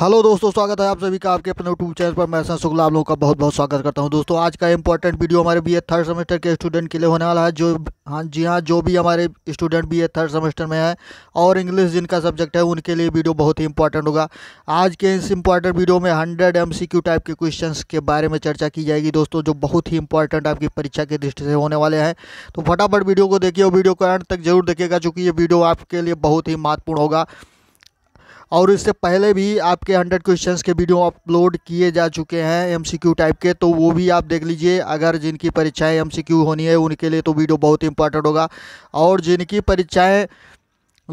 hello दोस्तों स्वागत है आप सभी का आपके अपने यूट्यूब चैनल पर मैं शुक्ला आप लोगों का बहुत बहुत स्वागत करता हूं दोस्तों आज का इंपॉर्टेंट वीडियो हमारे बी थर्ड सेमेस्टर के स्टूडेंट के लिए होने वाला है जो हाँ जी हाँ जो भी हमारे स्टूडेंट बी थर्ड सेमेस्टर में है और इंग्लिश जिनका सब्जेक्ट है उनके लिए वीडियो बहुत ही इंपॉर्टेंट होगा आज के इस इंपॉर्टेंट वीडियो में हंड्रेड एम टाइप के क्वेश्चन के बारे में चर्चा की जाएगी दोस्तों जो बहुत ही इंपॉर्टेंट आपकी परीक्षा की दृष्टि से होने वाले हैं तो फटाफट वीडियो को देखिए और वीडियो को एंड तक जरूर देखेगा चूँकि ये वीडियो आपके लिए बहुत ही महत्वपूर्ण होगा और इससे पहले भी आपके हंड्रेड क्वेश्चन के वीडियो अपलोड किए जा चुके हैं एम टाइप के तो वो भी आप देख लीजिए अगर जिनकी परीक्षाएँ एम होनी है उनके लिए तो वीडियो बहुत इंपॉर्टेंट होगा और जिनकी परीक्षाएँ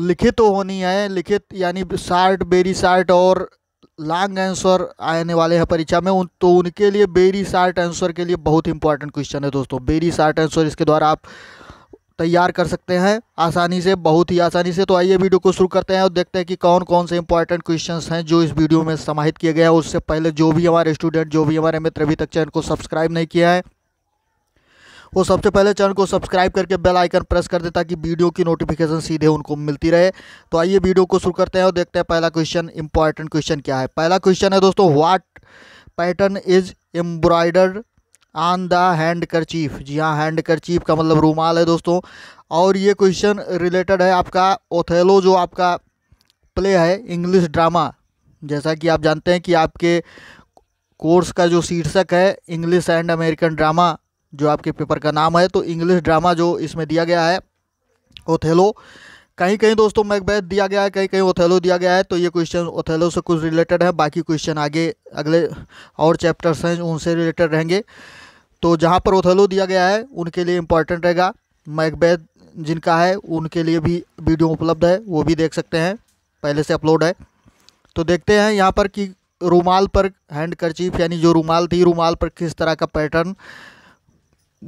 लिखित तो होनी है लिखित यानी शार्ट बेरी शार्ट और लॉन्ग आंसर आने वाले हैं परीक्षा में उन तो उनके लिए बेरी शार्ट आंसर के लिए बहुत इंपॉर्टेंट क्वेश्चन है दोस्तों बेरी शार्ट आंसर इसके द्वारा आप तैयार कर सकते हैं आसानी से बहुत ही आसानी से तो आइए वीडियो को शुरू करते हैं और देखते हैं कि कौन कौन से इंपॉर्टेंट क्वेश्चंस हैं जो इस वीडियो में समाहित किए गए हैं उससे पहले जो भी हमारे स्टूडेंट जो भी हमारे मित्र अभी तक चैनल को सब्सक्राइब नहीं किया है वो सबसे पहले चैनल को सब्सक्राइब करके बेल आइकन प्रेस कर दे ताकि वीडियो की नोटिफिकेशन सीधे उनको मिलती रहे तो आइए वीडियो को शुरू करते हैं और देखते हैं पहला क्वेश्चन इंपॉर्टेंट क्वेश्चन क्या है पहला क्वेश्चन है दोस्तों what pattern is embroider on the handkerchief जी हाँ हैंड करचीफ का मतलब रूमाल है दोस्तों और ये क्वेश्चन रिलेटेड है आपका ओथेलो जो आपका प्ले है इंग्लिश ड्रामा जैसा कि आप जानते हैं कि आपके कोर्स का जो शीर्षक है इंग्लिश एंड अमेरिकन ड्रामा जो आपके पेपर का नाम है तो इंग्लिश ड्रामा जो इसमें दिया गया है ओथेलो कहीं कहीं दोस्तों मैकबैथ दिया गया है कहीं कहीं ओथेलो दिया गया है तो ये क्वेश्चन ओथेलो से कुछ रिलेटेड है बाकी क्वेश्चन आगे अगले और चैप्टर्स हैं उनसे रिलेटेड रहेंगे तो जहाँ पर ओथेलो दिया गया है उनके लिए इम्पॉर्टेंट रहेगा मैकबैद जिनका है उनके लिए भी वीडियो उपलब्ध है वो भी देख सकते हैं पहले से अपलोड है तो देखते हैं यहाँ पर कि रूमाल पर हैंड करचीफ यानी जो रूमाल थी रूमाल पर किस तरह का पैटर्न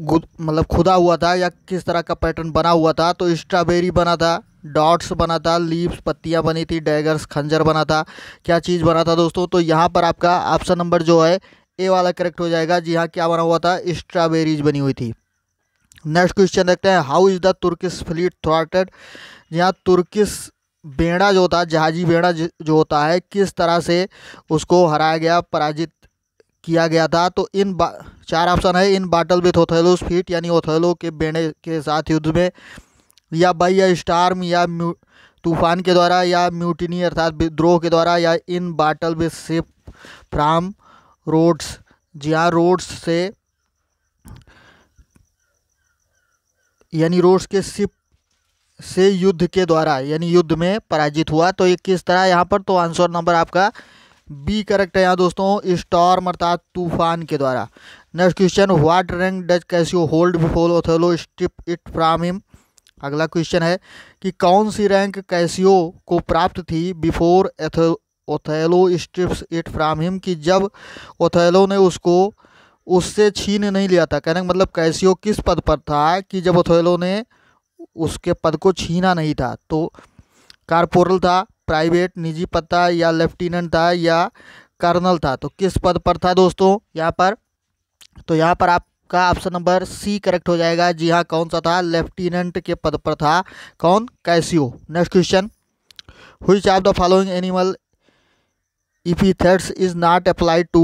मतलब खुदा हुआ था या किस तरह का पैटर्न बना हुआ था तो स्ट्रॉबेरी बना था डॉट्स बना था लीव्स पत्तियाँ बनी थी डैगर्स खंजर बना था क्या चीज़ बना था दोस्तों तो यहाँ पर आपका ऑप्शन नंबर जो है ए वाला करेक्ट हो जाएगा जी हाँ क्या बना हुआ था स्ट्रॉबेरीज बनी हुई थी नेक्स्ट क्वेश्चन देखते हैं how is the Turkish fleet thwarted यहाँ तुर्किस बेड़ा जो होता है जहाजी बेड़ा जो होता है किस तरह से उसको हराया गया पराजित किया गया था तो इन चार ऑप्शन है in battle with Othello's fleet यानी ओथेलो के बेड़े के साथ युद्ध में या बाई या स्टार्म या तूफान के द्वारा या म्यूटिनी अर्थात विद्रोह के द्वारा या in battle with ship from Rhodes जी हाँ रोड्स से यानी रोड्स के सिप से युद्ध के द्वारा यानी युद्ध में पराजित हुआ तो ये किस तरह यहाँ पर तो आंसर नंबर आपका बी करेक्ट है यहाँ दोस्तों स्टॉर्म अर्थात तूफान के द्वारा next question what rank does Cassio hold before Othello strips it from him अगला क्वेश्चन है कि कौन सी रैंक कैसियो को प्राप्त थी before Othello strips it from him कि जब ओथेलो ने उसको उससे छीन नहीं लिया था कहने का मतलब कैसियो किस पद पर था कि जब ओथेलो ने उसके पद को छीना नहीं था तो कारपोरल था प्राइवेट निजी पद था या लेफ्टिनेंट था या कर्नल था तो किस पद पर था दोस्तों यहाँ पर तो यहाँ पर आप का ऑप्शन नंबर सी करेक्ट हो जाएगा जी हाँ कौन सा था लेफ्टिनेंट के पद पर था कौन Cassio next question which of the following animal epithets is not applied to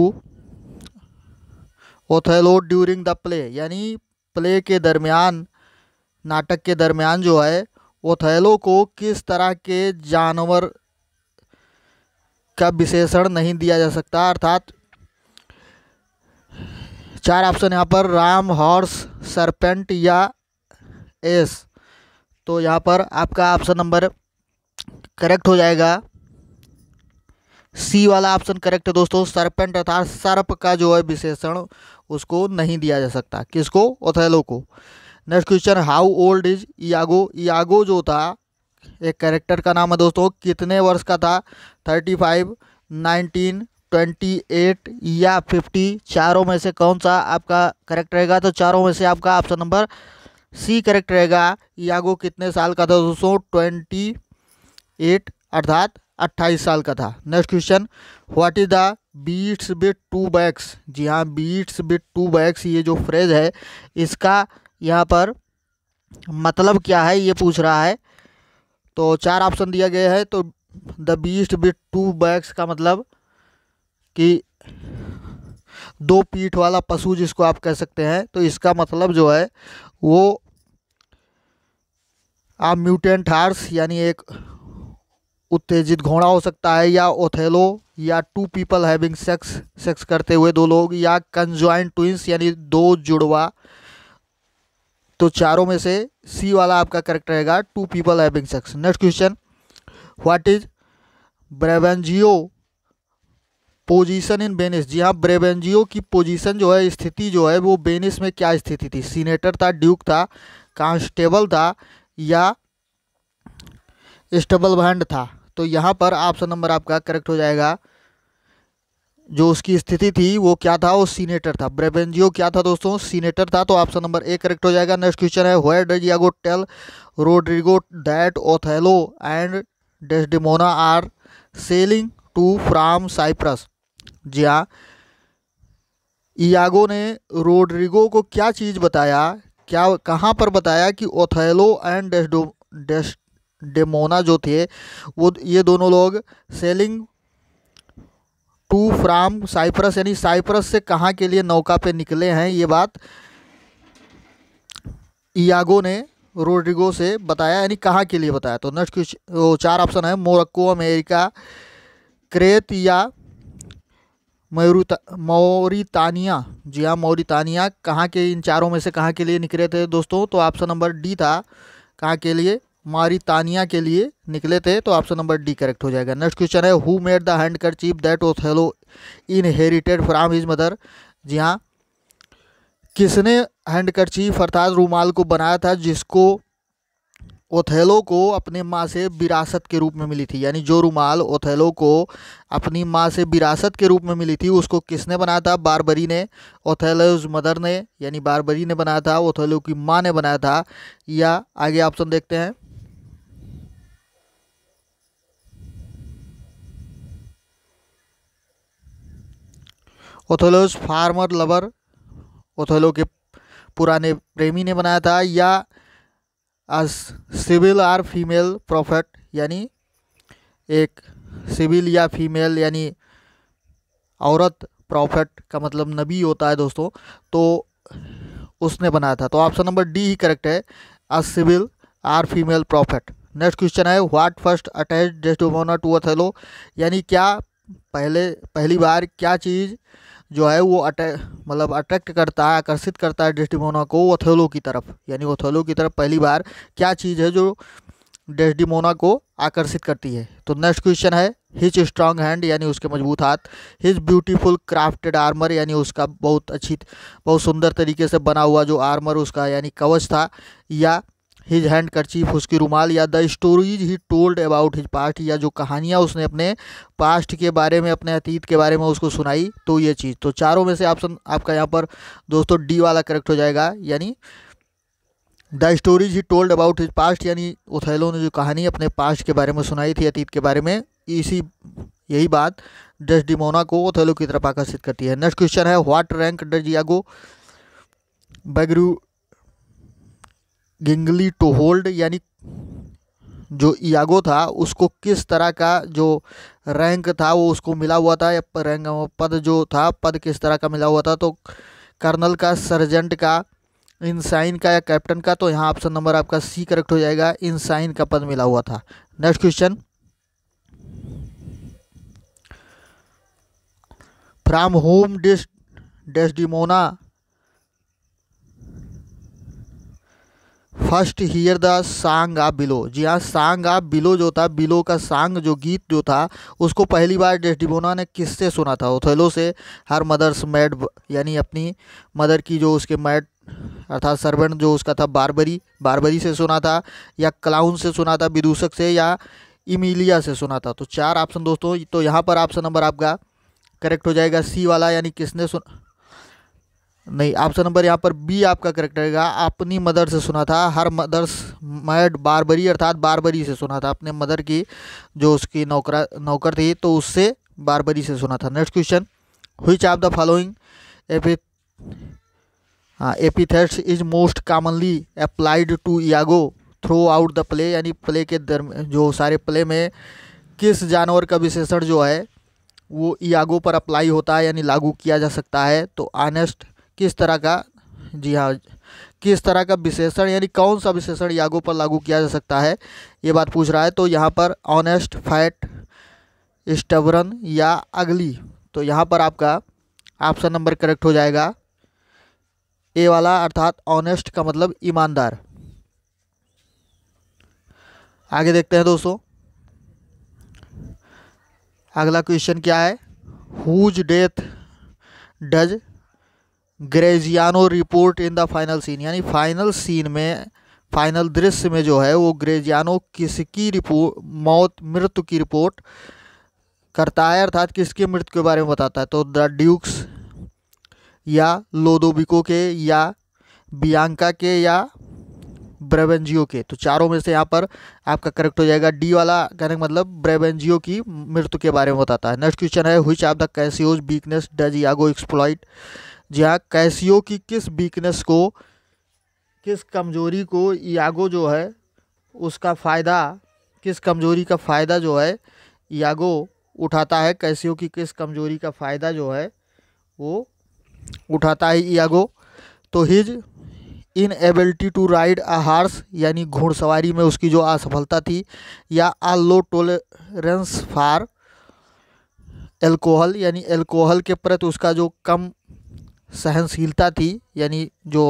Othello during the play यानी प्ले के दरमियान नाटक के दरमियान जो है ओथेलो को किस तरह के जानवर का विशेषण नहीं दिया जा सकता अर्थात चार ऑप्शन यहाँ पर राम हॉर्स सरपेंट या एस तो यहाँ पर आपका ऑप्शन नंबर करेक्ट हो जाएगा सी वाला ऑप्शन करेक्ट है दोस्तों सरपेंट अर्थात सर्प का जो है विशेषण उसको नहीं दिया जा सकता किसको ओथेलो को next question how old is Iago Iago जो था एक कैरेक्टर का नाम है दोस्तों कितने वर्ष का था thirty five nineteen twenty eight या फिफ्टी चारों में से कौन सा आपका करेक्ट रहेगा तो चारों में से आपका ऑप्शन नंबर सी करेक्ट रहेगा यागो कितने साल का था दोस्तों ट्वेंटी एट अर्थात अट्ठाईस साल का था next question what is the बीट्स बिट टू बैक्स जी हाँ बीट्स बिट टू बैक्स ये जो फ्रेज है इसका यहाँ पर मतलब क्या है ये पूछ रहा है तो चार ऑप्शन दिया गया है तो the beast with two backs का मतलब कि दो पीठ वाला पशु जिसको आप कह सकते हैं तो इसका मतलब जो है वो आ म्यूटेंट हार्स यानी एक उत्तेजित घोड़ा हो सकता है या ओथेलो या two people having sex sex करते हुए दो लोग या कंजॉइंट ट्विंस यानी दो जुड़वा तो चारों में से सी वाला आपका करेक्ट रहेगा two people having sex next question what is Brabantio's position in Venice जी हाँ ब्रेवेंजियो की पोजीशन जो है स्थिति जो है वो बेनिस में क्या स्थिति थी सीनेटर था ड्यूक था कांस्टेबल था या स्टबल भंड था तो यहाँ पर ऑप्शन नंबर आपका करेक्ट हो जाएगा जो उसकी स्थिति थी वो क्या था वो सीनेटर था ब्रेबेंजियो क्या था दोस्तों सीनेटर था तो ऑप्शन नंबर ए करेक्ट हो जाएगा नेक्स्ट क्वेश्चन है where does Iago tell Roderigo that Othello and Desdemona are sailing to from Cyprus जी हाँ यागो ने रोड्रिगो को क्या चीज़ बताया क्या कहाँ पर बताया कि ओथेलो एंड डेस्डो डेस्ट डेमोना जो थे वो ये दोनों लोग सेलिंग टू फ्राम साइप्रस यानी साइप्रस से कहाँ के लिए नौका पे निकले हैं ये बात इयागो ने रोड्रिगो से बताया यानी कहाँ के लिए बताया तो नेक्स्ट क्वेश्चन चार ऑप्शन है मोरक्को अमेरिका क्रेत या मयूरता जी हाँ मोरितानिया कहाँ के इन चारों में से कहाँ के लिए निकले थे दोस्तों तो ऑप्शन नंबर डी था कहाँ के लिए मारितानिया के लिए निकले थे तो ऑप्शन नंबर डी करेक्ट हो जाएगा नेक्स्ट क्वेश्चन है who made the handkerchief that Othello inherited from his mother जी हाँ किसने हैंड कर चीफ अर्थात रूमाल को बनाया था जिसको ओथेलो को अपने माँ से विरासत के रूप में मिली थी यानी जो रूमाल ओथेलो को अपनी माँ से विरासत के रूप में मिली थी उसको किसने बनाया था बारबरी ने ओथेलोज मदर ने यानी बारबरी ने बनाया था ओथेलो की माँ ने बनाया था या आगे ऑप्शन देखते हैं ओथोलोज फार्मर लवर ओथोलो के पुराने प्रेमी ने बनाया था या सिविल आर फीमेल प्रॉफिट यानी एक सिविल या फीमेल यानी औरत प्रॉफिट का मतलब नबी होता है दोस्तों तो उसने बनाया था तो ऑप्शन नंबर डी ही करेक्ट है a civil or female profit next question है what first attach Desdemona to Othello यानी क्या पहले पहली बार क्या चीज़ जो है वो अटैक मतलब अट्रैक्ट करता है आकर्षित करता है डेस्टिमोना को ओथेलो की तरफ यानी ओथेलो की तरफ पहली बार क्या चीज़ है जो डेस्डिमोना को आकर्षित करती है तो नेक्स्ट क्वेश्चन है हिज स्ट्रांग हैंड यानी उसके मजबूत हाथ हिज ब्यूटीफुल क्राफ्टेड आर्मर यानी उसका बहुत अच्छी बहुत सुंदर तरीके से बना हुआ जो आर्मर उसका यानी कवच था या हिज हैंड करचीफ उसकी रुमाल या the stories he told about his past या जो कहानियाँ उसने अपने पास्ट के बारे में अपने अतीत के बारे में उसको सुनाई तो ये चीज़ तो चारों में से ऑप्शन आपका यहाँ पर दोस्तों डी वाला करेक्ट हो जाएगा यानी the stories he told about his past यानी उथैलो ने जो कहानी अपने पास्ट के बारे में सुनाई थी अतीत के बारे में इसी यही बात डस डिमोना को उथैलो की तरफ आकर्षित करती है नेक्स्ट क्वेश्चन है what rank does Iago begrudgingly to hold यानी जो यागो था उसको किस तरह का जो रैंक था वो उसको मिला हुआ था या रैंक पद जो था पद किस तरह का मिला हुआ था तो कर्नल का सर्जेंट का इंसाइन का या कैप्टन का तो यहाँ ऑप्शन नंबर आपका सी करेक्ट हो जाएगा इंसाइन का पद मिला हुआ था next question from whom does Desdemona first hear the song of below जी हाँ सांग आप बिलो जो था बिलो का सांग जो गीत जो था उसको पहली बार डेस्डिबोना ने किससे सुना था ओथेलो से हर मदर्स मैड यानी अपनी मदर की जो उसके मैड अर्थात सर्वेंट जो उसका था बारबरी बारबरी से सुना था या क्लाउन से सुना था विदूषक से या इमिलिया से सुना था तो चार ऑप्शन दोस्तों तो यहाँ पर ऑप्शन नंबर आपका करेक्ट हो जाएगा सी वाला यानी किसने सुना नहीं ऑप्शन नंबर यहाँ पर बी आपका करेक्ट रहेगा अपनी मदर से सुना था हर मदर्स मैड बारबरी अर्थात बारबरी से सुना था अपने मदर की जो उसकी नौकरा नौकर थी तो उससे बारबरी से सुना था नेक्स्ट क्वेश्चन हुई चाप द फॉलोइंग एपी हाँ epithets is most commonly applied to Iago throughout the play यानी प्ले के दर जो सारे प्ले में किस जानवर का विशेषण जो है वो यागो पर अप्लाई होता है यानी लागू किया जा सकता है तो आनेस्ट किस तरह का जी हाँ किस तरह का विशेषण यानी कौन सा विशेषण यागो पर लागू किया जा सकता है ये बात पूछ रहा है तो यहाँ पर ऑनेस्ट फैट स्टवरन या अगली तो यहाँ पर आपका ऑप्शन नंबर करेक्ट हो जाएगा ए वाला अर्थात ऑनेस्ट का मतलब ईमानदार आगे देखते हैं दोस्तों अगला क्वेश्चन क्या है whose death does Graziano report in the final scene यानी फाइनल सीन में फाइनल दृश्य में जो है वो ग्रेजियानो किसकी रिपोर्ट मौत मृत्यु की रिपोर्ट करता है अर्थात किसकी मृत्यु के बारे में बताता है तो द ड्यूक्स या लोदोबिको के या बियांका के या ब्रेवेंजियो के तो चारों में से यहाँ पर आपका करेक्ट हो जाएगा डी वाला कहने का मतलब ब्रेवेंजियो की मृत्यु के बारे में बताता है नेक्स्ट क्वेश्चन है which of the Cassio's weakness does Iago exploit या कैसियो की किस वीकनेस को किस कमज़ोरी को यागो जो है उसका फ़ायदा किस कमज़ोरी का फ़ायदा जो है यागो उठाता है कैसियो की किस कमज़ोरी का फ़ायदा जो है वो उठाता है यागो तो his inability to ride a horse यानी घोड़सवारी में उसकी जो असफलता थी या a low tolerance for alcohol यानी एल्कोहल के प्रति उसका जो कम सहनशीलता थी यानी जो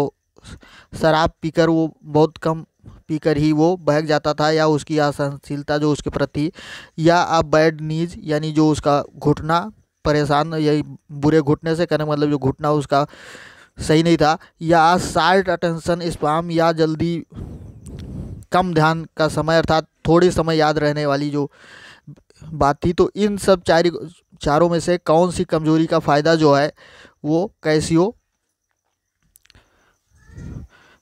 शराब पीकर वो बहुत कम पीकर ही वो बहक जाता था या उसकी असहनशीलता जो उसके प्रति या आप बैड नीज यानी जो उसका घुटना परेशान यही बुरे घुटने से करने मतलब जो घुटना उसका सही नहीं था या शार्ट अटेंशन स्पाम या जल्दी कम ध्यान का समय अर्थात थोड़े समय याद रहने वाली जो बात थी तो इन सब चार चारों में से कौन सी कमजोरी का फ़ायदा जो है वो कैसियो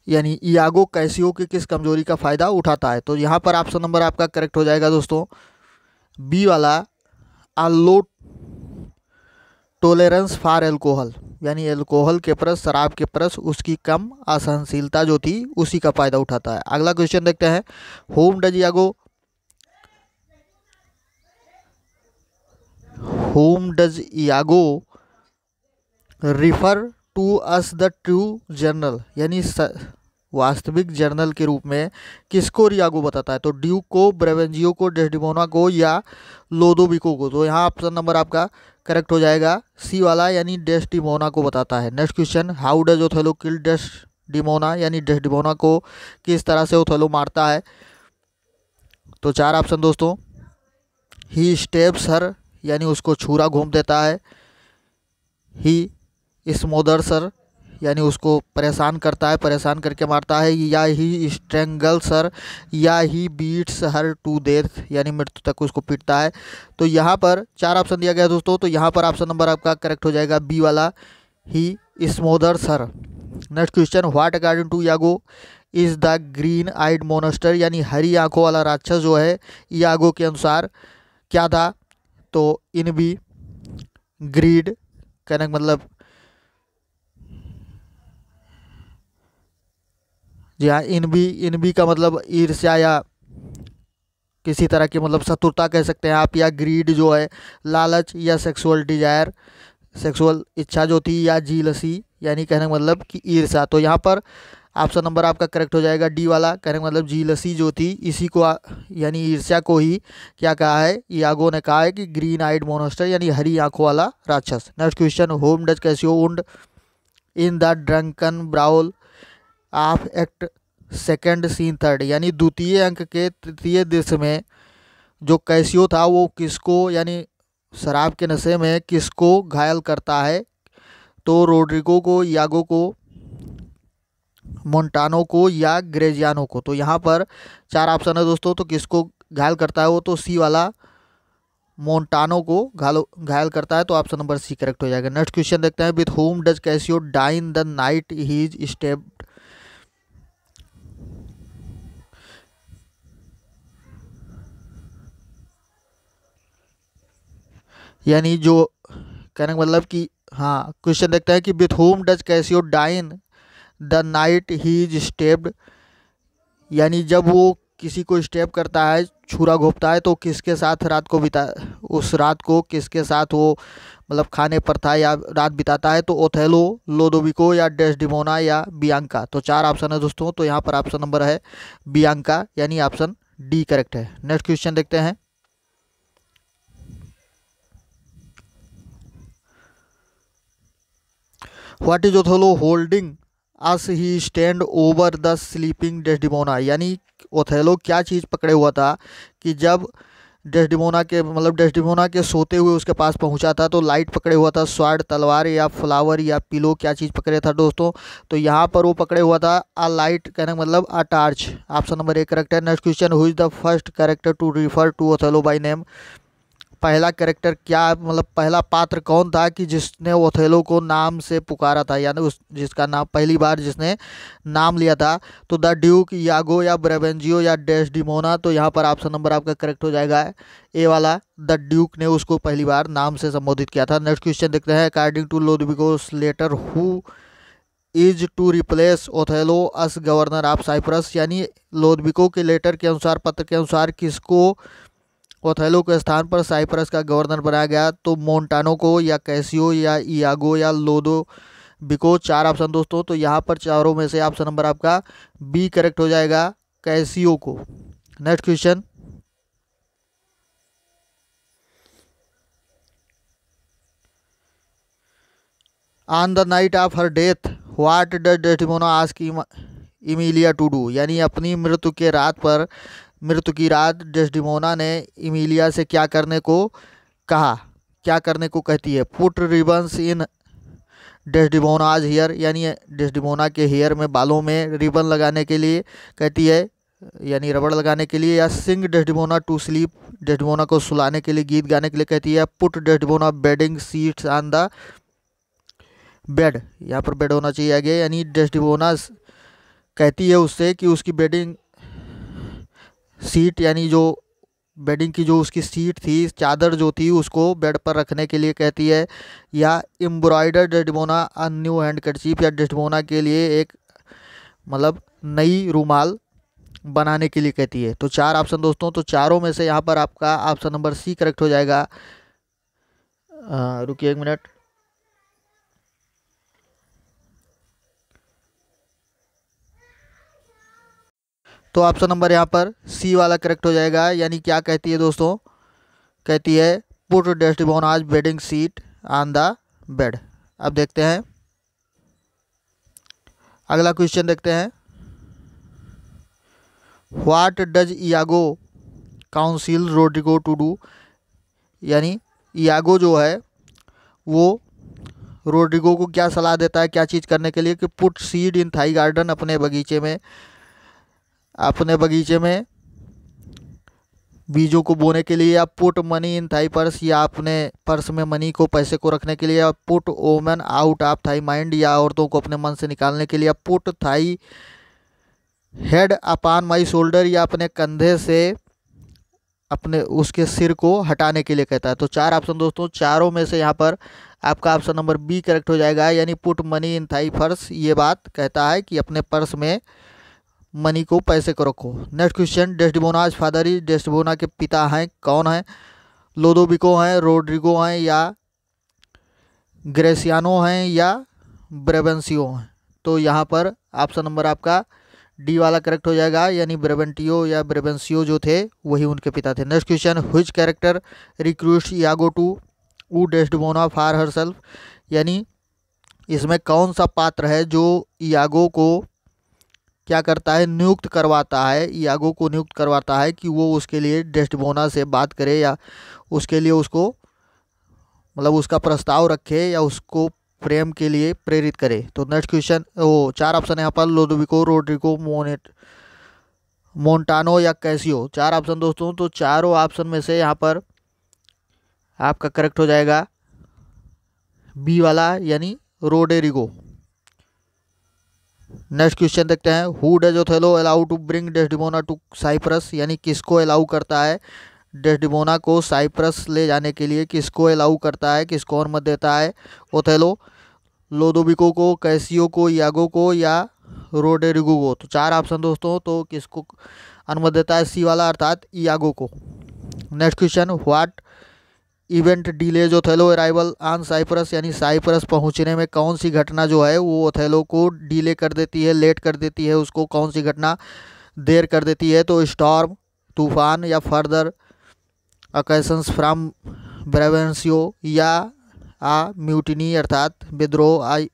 यानी यागो कैसियो की किस कमजोरी का फ़ायदा उठाता है तो यहां पर ऑप्शन नंबर आपका करेक्ट हो जाएगा दोस्तों बी वाला आलो टोलरेंस फॉर एल्कोहल यानी एल्कोहल के प्रस शराब के प्रस उसकी कम असहनशीलता जो थी उसी का फ़ायदा उठाता है अगला क्वेश्चन देखते हैं whom does Iago whom does Iago refer to us the true general यानी वास्तविक जर्नल के रूप में किसको रियागो बताता है तो ड्यूक को ब्रेवेंजियो को डेस्डिमोना को या लोदोबिको को तो यहाँ ऑप्शन नंबर आपका करेक्ट हो जाएगा सी वाला यानी डेस्टिमोना को बताता है next question how does Othello kill Desdemona यानी डेस्टिमोना को किस तरह से ओथेलो मारता है तो चार ऑप्शन दोस्तों ही स्टेप्स हर यानी उसको छूरा घूम देता है ही इसमोदर सर यानी उसको परेशान करता है परेशान करके मारता है या ही स्ट्रेंगल सर या he beats her to death यानी मृत्यु तक उसको पीटता है तो यहाँ पर चार ऑप्शन दिया गया दोस्तों तो यहाँ पर ऑप्शन नंबर आपका करेक्ट हो जाएगा बी वाला he smothers her next question what according to Iago is the green eyed monster यानी हरी आँखों वाला राक्षस जो है यागो के अनुसार क्या था तो इन बी ग्रीड कनक मतलब जी हाँ इन भी इन भी का मतलब ईर्ष्या या किसी तरह की मतलब शत्रुता कह सकते हैं आप या ग्रीड जो है लालच या सेक्सुअल डिजायर सेक्सुअल इच्छा जो थी या जीलसी यानी कहने का मतलब कि ईर्षा तो यहाँ पर ऑप्शन नंबर आपका करेक्ट हो जाएगा डी वाला कहने का मतलब जीलसी जो थी इसी को यानी ईर्ष्या को ही क्या कहा है यागो ने कहा है कि ग्रीन आइड मोनोस्टर यानी हरी आंखों वाला राक्षस next question whom does Cassio wound in the drunken brawl of act second scene third यानी द्वितीय अंक के तृतीय दृश्य में जो कैसियो था वो किसको यानी शराब के नशे में किसको घायल करता है तो रोड्रिगो को यागो को मोन्टानो को या ग्रेजियानो को तो यहाँ पर चार ऑप्शन है दोस्तों तो किसको घायल करता है वो तो सी वाला मोन्टानो को घायल घायल करता है तो ऑप्शन नंबर सी करेक्ट हो जाएगा नेक्स्ट क्वेश्चन देखते हैं with whom does Cassio dine the night he's stabbed यानी जो कहने का मतलब कि हाँ क्वेश्चन देखता है कि with whom does Cassio dine the night he is stabbed यानी जब वो किसी को स्टेप करता है छुरा घोपता है तो किसके साथ रात को बिता उस रात को किसके साथ वो मतलब खाने पर था या रात बिताता है तो ओथेलो लोदोविको या डेस्डिमोना या बियांका तो चार ऑप्शन है दोस्तों तो यहाँ पर ऑप्शन नंबर है बियांका यानी ऑप्शन डी करेक्ट है नेक्स्ट क्वेश्चन देखते हैं what is Othello holding as he stand over the sleeping Desdemona यानी ओथेलो क्या चीज़ पकड़े हुआ था कि जब डेस्डिमोना के मतलब डेस्डिमोना के सोते हुए उसके पास पहुंचा था तो लाइट पकड़े हुआ था स्वाड तलवार या फ्लावर या पिलो क्या चीज़ पकड़े था दोस्तों तो यहाँ पर वो पकड़े हुआ था अ लाइट कहने मतलब अ टार्च ऑप्शन नंबर एक करेक्ट है next question who is the first character to refer to Othello by name पहला कैरेक्टर क्या मतलब पहला पात्र कौन था कि जिसने ओथेलो को नाम से पुकारा था यानी उस जिसका नाम पहली बार जिसने नाम लिया था तो द ड्यूक यागो या ब्रेवेंजियो या डैश डिमोना तो यहाँ पर ऑप्शन नंबर आपका करेक्ट हो जाएगा ए वाला द ड्यूक ने उसको पहली बार नाम से संबोधित किया था नेक्स्ट क्वेश्चन देखते हैं according to Lodovico's letter who is to replace Othello as governor of Cyprus यानी लोदबिको के लेटर के अनुसार पत्र के अनुसार किसको ओथेलो के स्थान पर साइप्रस का गवर्नर बनाया गया तो मोन्टानो को या कैसियो या इयागो या लोदो बिको चार ऑप्शन दोस्तों तो यहाँ पर चारों में से ऑप्शन नंबर आपका बी करेक्ट हो जाएगा कैसियो को next question on the night of her death what does आज आस्क इमीलिया टू डू यानी अपनी मृत्यु के रात पर मृत्यु की रात डेस्डिमोना ने इमिलिया से क्या करने को कहा क्या करने को कहती है put ribbons in Desdemona's hair यानी डेस्डिमोना के हेयर में बालों में रिबन लगाने के लिए कहती है यानी रबड़ लगाने के लिए या sing Desdemona to sleep Desdemona को सुलाने के लिए गीत गाने के लिए कहती है put Desdemona bedding sheets on the bed यहाँ पर बेड होना चाहिए आगे यानी डेस्डिमोना कहती है उससे कि उसकी बेडिंग सीट यानी जो बेडिंग की जो उसकी सीट थी चादर जो थी उसको बेड पर रखने के लिए कहती है या embroider Desdemona a new handkerchief या डिडमोना के लिए एक मतलब नई रूमाल बनाने के लिए कहती है तो चार ऑप्शन दोस्तों तो चारों में से यहाँ पर आपका ऑप्शन नंबर सी करेक्ट हो जाएगा रुकिए एक मिनट तो ऑप्शन नंबर यहाँ पर सी वाला करेक्ट हो जाएगा यानी क्या कहती है दोस्तों कहती है पुट डस्टबोन आज bedding sheet on the bed अब देखते हैं अगला क्वेश्चन देखते हैं what does Iago counsel Roderigo to do यानी इयागो जो है वो रोड्रिगो को क्या सलाह देता है क्या चीज़ करने के लिए कि put seed in thy garden अपने बगीचे में अपने बगीचे में बीजों को बोने के लिए आप put money in thy purse या अपने पर्स में मनी को पैसे को रखने के लिए आप पुट ओमन आउट ऑफ थाई माइंड या औरतों को अपने मन से निकालने के लिए आप put thy head upon my shoulder या अपने कंधे से अपने उसके सिर को हटाने के लिए कहता है तो चार ऑप्शन दोस्तों चारों में से यहाँ पर आपका ऑप्शन नंबर बी करेक्ट हो जाएगा यानी put money in thy purse ये बात कहता है कि अपने पर्स में मनी को पैसे को रखो next question Desdemona's father is Desdemona के पिता हैं कौन हैं लोदोबिको हैं रोड्रिगो हैं या ग्रेसियानो हैं या ब्रेबेंसियो हैं तो यहाँ पर ऑप्शन नंबर आपका डी वाला करेक्ट हो जाएगा यानी ब्रेबेंटियो या ब्रेबेंसियो जो थे वही उनके पिता थे next question whose character recruits Iago to woo Desdemona far her self यानी इसमें कौन सा पात्र है जो यागो को क्या करता है नियुक्त करवाता है यागो को नियुक्त करवाता है कि वो उसके लिए डेस्टबोना से बात करे या उसके लिए उसको मतलब उसका प्रस्ताव रखे या उसको प्रेम के लिए प्रेरित करे तो नेक्स्ट क्वेश्चन वो चार ऑप्शन यहाँ पर लोदोविको रोड्रिको मोनेट मोन्टानो या कैसियो चार ऑप्शन दोस्तों तो चारों ऑप्शन में से यहाँ पर आपका करेक्ट हो जाएगा बी वाला यानी रोडेरिगो नेक्स्ट क्वेश्चन देखते हैं who does Othello allow to bring Desdemona to Cyprus यानी किसको अलाउ करता है डेस्डिमोना को साइप्रस ले जाने के लिए किसको अलाउ करता है किसको अनुमत देता है ओथेलो लोदोबिको को कैसियो को यागो को या रोडेरिगो को तो चार ऑप्शन दोस्तों तो किसको अनुमत देता है सी वाला अर्थात यागो को next question what event delay जो ओथेलो अराइवल ऑन साइप्रस यानी साइप्रस पहुंचने में कौन सी घटना जो है वो ओथेलो को डिले कर देती है लेट कर देती है उसको कौन सी घटना देर कर देती है तो स्टॉर्म तूफान या फर्दर अकेशंस फ्राम ब्रेवेंसियो या आ म्यूटिनी अर्थात विद्रोह आई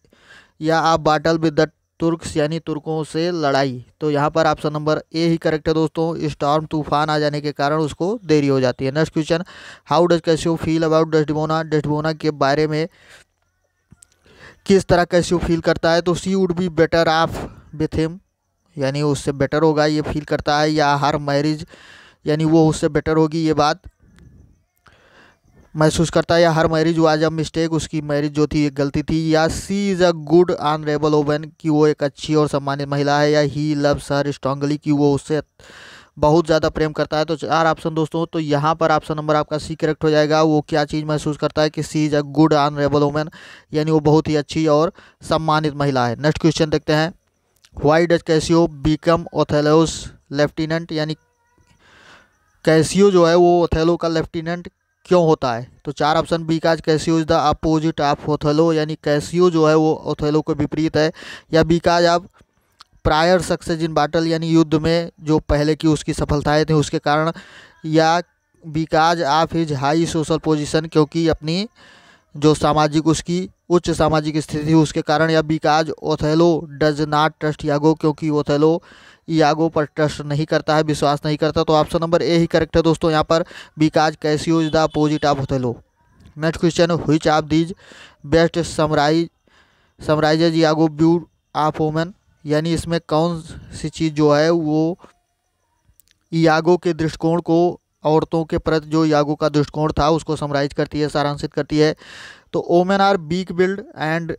या a battle with the Turks यानी तुर्कों से लड़ाई तो यहाँ पर ऑप्शन नंबर ए ही करेक्ट है दोस्तों स्टॉर्म तूफान आ जाने के कारण उसको देरी हो जाती है next question how does Cassio feel about Desdemona Desdemona के बारे में किस तरह कैस्यू फील करता है तो she would be better off with him यानी उससे बेटर होगा ये फील करता है या हर मैरिज यानी वो उससे बेटर होगी ये बात महसूस करता है या her marriage was a mistake उसकी मैरिज जो थी एक गलती थी या she is a good honourable woman कि वो एक अच्छी और सम्मानित महिला है या ही लव्स हर स्ट्रांगली कि वो उससे बहुत ज़्यादा प्रेम करता है तो चार ऑप्शन दोस्तों तो यहाँ पर ऑप्शन नंबर आपका सी करेक्ट हो जाएगा वो क्या चीज़ महसूस करता है कि she is a good honourable woman यानी वो बहुत ही अच्छी और सम्मानित महिला है नेक्स्ट क्वेश्चन देखते हैं why does Cassio become Othello's lieutenant यानी कैसियो जो है वो ओथेलो का लेफ्टिनेंट क्यों होता है तो चार ऑप्शन बी का Cassio the opposite of Othello यानी कैसियो जो है वो ओथेलो के विपरीत है या बी का आप प्रायर सक्सेस इन बाटल यानी युद्ध में जो पहले की उसकी सफलताएं थी उसके कारण या because of his high social position क्योंकि अपनी जो सामाजिक उसकी उच्च सामाजिक स्थिति उसके कारण या because Othello does not trust Iago क्योंकि ओथेलो यागो पर ट्रस्ट नहीं करता है विश्वास नहीं करता तो ऑप्शन नंबर ए ही करेक्ट है दोस्तों यहाँ पर because Cassio's the opposite of Othello next question which of these best summarise summarises Iago view of women यानी इसमें कौन सी चीज़ जो है वो यागो के दृष्टिकोण को औरतों के प्रति जो यागो का दृष्टिकोण था उसको समराइज करती है सारांशित करती है तो women are weak willed and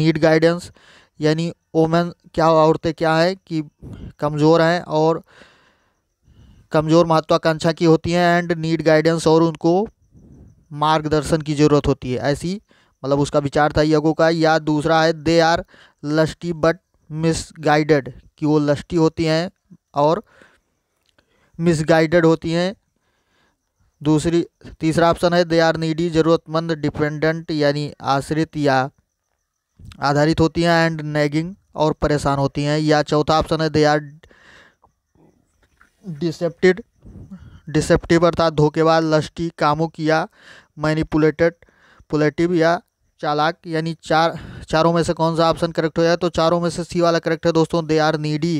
need guidance यानी ओमेन क्या औरतें क्या है कि कमज़ोर हैं और कमज़ोर महत्वाकांक्षा की होती हैं एंड नीड गाइडेंस और उनको मार्गदर्शन की ज़रूरत होती है ऐसी मतलब उसका विचार था यगो का या दूसरा है they are lusty but misguided कि वो लस्टी होती हैं और मिस गाइडेड होती हैं दूसरी तीसरा ऑप्शन है दे आर नीडी ज़रूरतमंद डिपेंडेंट यानी आश्रित या आधारित होती हैं एंड नैगिंग और परेशान होती हैं या चौथा ऑप्शन है दे आर डिसेप्टिड डिसेप्टिव अर्थात धोखेबाज लस्टी कामुक या मैनिपुलेटेड पुलेटिव या चालाक यानी चार चारों में से कौन सा ऑप्शन करेक्ट हो जाए तो चारों में से सी वाला करेक्ट है दोस्तों they are needy